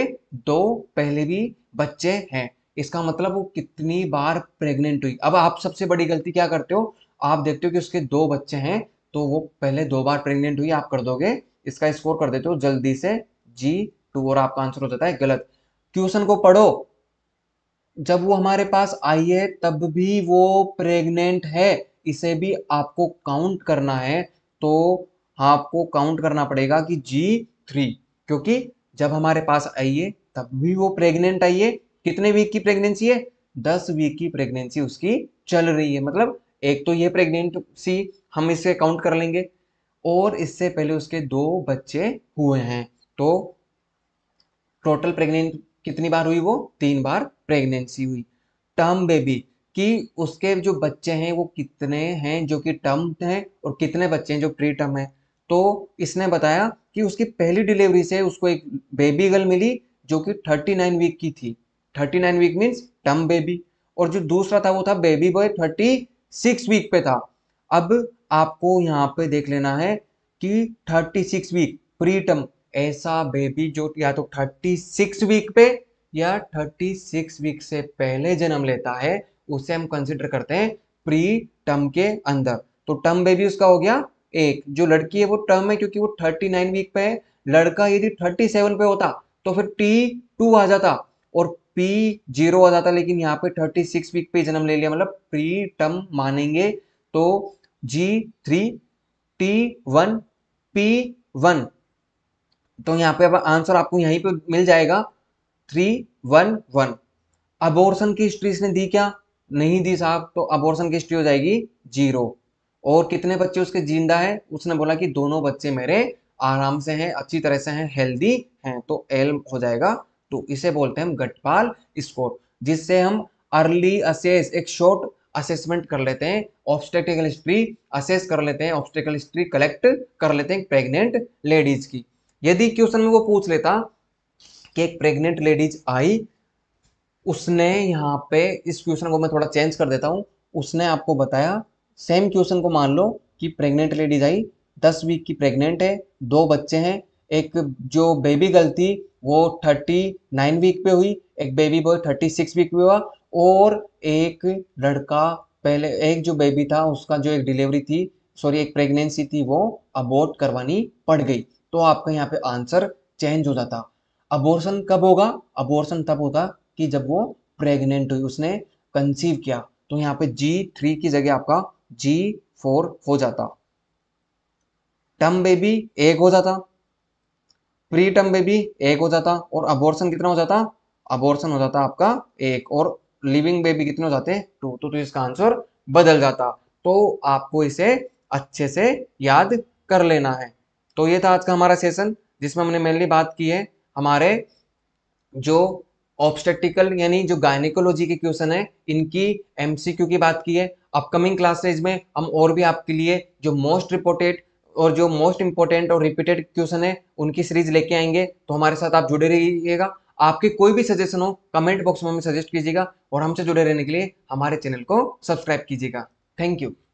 दो पहले भी बच्चे हैं इसका मतलब वो कितनी बार प्रेग्नेंट हुई अब आप सबसे बड़ी गलती क्या करते हो आप देखते हो कि उसके दो बच्चे हैं तो वो पहले दो बार प्रेग्नेंट हुई आप कर दोगे इसका स्कोर कर देते हो जल्दी से जी टू और आपका आंसर हो जाता है गलत क्वेश्चन को पढ़ो जब वो हमारे पास आई है तब भी वो प्रेग्नेंट है इसे भी आपको काउंट करना है तो आपको काउंट करना पड़ेगा कि जी थ्री क्योंकि जब हमारे पास आई है तब भी वो प्रेग्नेंट आई है कितने वीक की प्रेगनेंसी है दस वीक की प्रेगनेंसी उसकी चल रही है मतलब एक तो ये सी हम इसे काउंट कर लेंगे और इससे पहले उसके दो बच्चे हुए हैं तो टोटल प्रेग्नेंट कितनी बार हुई वो तीन बार प्रेगनेंसी हुई टर्म बेबी कि उसके जो बच्चे हैं वो कितने हैं जो कि टर्म हैं और कितने बच्चे हैं जो प्री टर्म हैं तो इसने बताया कि उसकी पहली डिलीवरी से उसको एक बेबी गर्ल मिली जो कि 39 वीक की थी 39 वीक मींस टर्म बेबी और जो दूसरा था वो था बेबी बॉय 36 वीक पे था अब आपको यहाँ पे देख लेना है कि 36 वीक प्री टर्म ऐसा बेबी जो या तो 36 वीक पे या 36 वीक से पहले जन्म लेता है उसे हम कंसिडर करते हैं प्री टर्म के अंदर तो टर्म बेबी उसका हो गया एक जो लड़की है वो टर्म है क्योंकि वो 39 वीक पे है लड़का यदि 37 पे होता तो फिर टी टू आ जाता और पी जीरो आ जाता लेकिन यहाँ पे 36 वीक पे जन्म ले लिया मतलब प्री टर्म मानेंगे तो G three T one P one तो यहाँ पे अब आंसर आपको यहीं पे मिल जाएगा थ्री वन वन अबोर्सन की हिस्ट्री इसने दी क्या नहीं दी साहब तो अबोर्सन की हिस्ट्री हो जाएगी जीरो और कितने बच्चे उसके जिंदा है उसने बोला कि दोनों बच्चे मेरे आराम से हैं अच्छी तरह से हैं हेल्दी हैं तो एल हो जाएगा तो इसे बोलते हैं हम गटपाल स्कोर जिससे हम अर्ली असेस एक शॉर्ट असेसमेंट कर लेते हैं ऑब्स्टेटिकल हिस्ट्री असेस कर लेते हैं ऑब्स्टेटिकल हिस्ट्री कलेक्ट कर लेते हैं प्रेग्नेंट लेडीज की यदि क्वेश्चन में वो पूछ लेता कि एक प्रेग्नेंट लेडीज आई उसने यहाँ पे इस क्वेश्चन को मैं थोड़ा चेंज कर देता हूँ उसने आपको बताया सेम क्वेश्चन को मान लो कि प्रेग्नेंट लेडीज आई दस वीक की प्रेग्नेंट है दो बच्चे हैं एक जो बेबी गर्ल थी वो थर्टी नाइन वीक पे हुई एक baby boy thirty six week पे हुआ और एक लड़का पहले एक जो बेबी था उसका जो एक डिलीवरी थी सॉरी एक प्रेगनेंसी थी वो अबोर्ट करवानी पड़ गई तो आपका यहाँ पे आंसर चेंज हो जाता अबोर्सन कब होगा अबोर्सन तब होगा कि जब वो प्रेग्नेंट हुई उसने कंसीव किया तो यहाँ पे जी थ्री की जगह आपका जी फोर हो जाता टर्म बेबी एक हो जाता प्री टर्म बेबी एक हो जाता और अबोर्सन कितना हो जाता अबोर्सन हो जाता आपका एक और लिविंग बेबी कितने हो जाते टू तो, तो इसका आंसर बदल जाता तो आपको इसे अच्छे से याद कर लेना है तो ये था आज का हमारा सेशन जिसमें हमने मेनली बात की है हमारे जो ऑब्स्टेटिकल यानी जो गायनिकोलॉजी के क्वेश्चन है इनकी एमसीक्यू की बात की है अपकमिंग क्लासेज में हम और भी आपके लिए जो मोस्ट रिपोर्टेड और जो मोस्ट इंपॉर्टेंट और रिपीटेड क्वेश्चन है उनकी सीरीज लेके आएंगे तो हमारे साथ आप जुड़े रहिएगा आपके कोई भी सजेशन हो कमेंट बॉक्स में हमें सजेस्ट कीजिएगा और हमसे जुड़े रहने के लिए हमारे चैनल को सब्सक्राइब कीजिएगा थैंक यू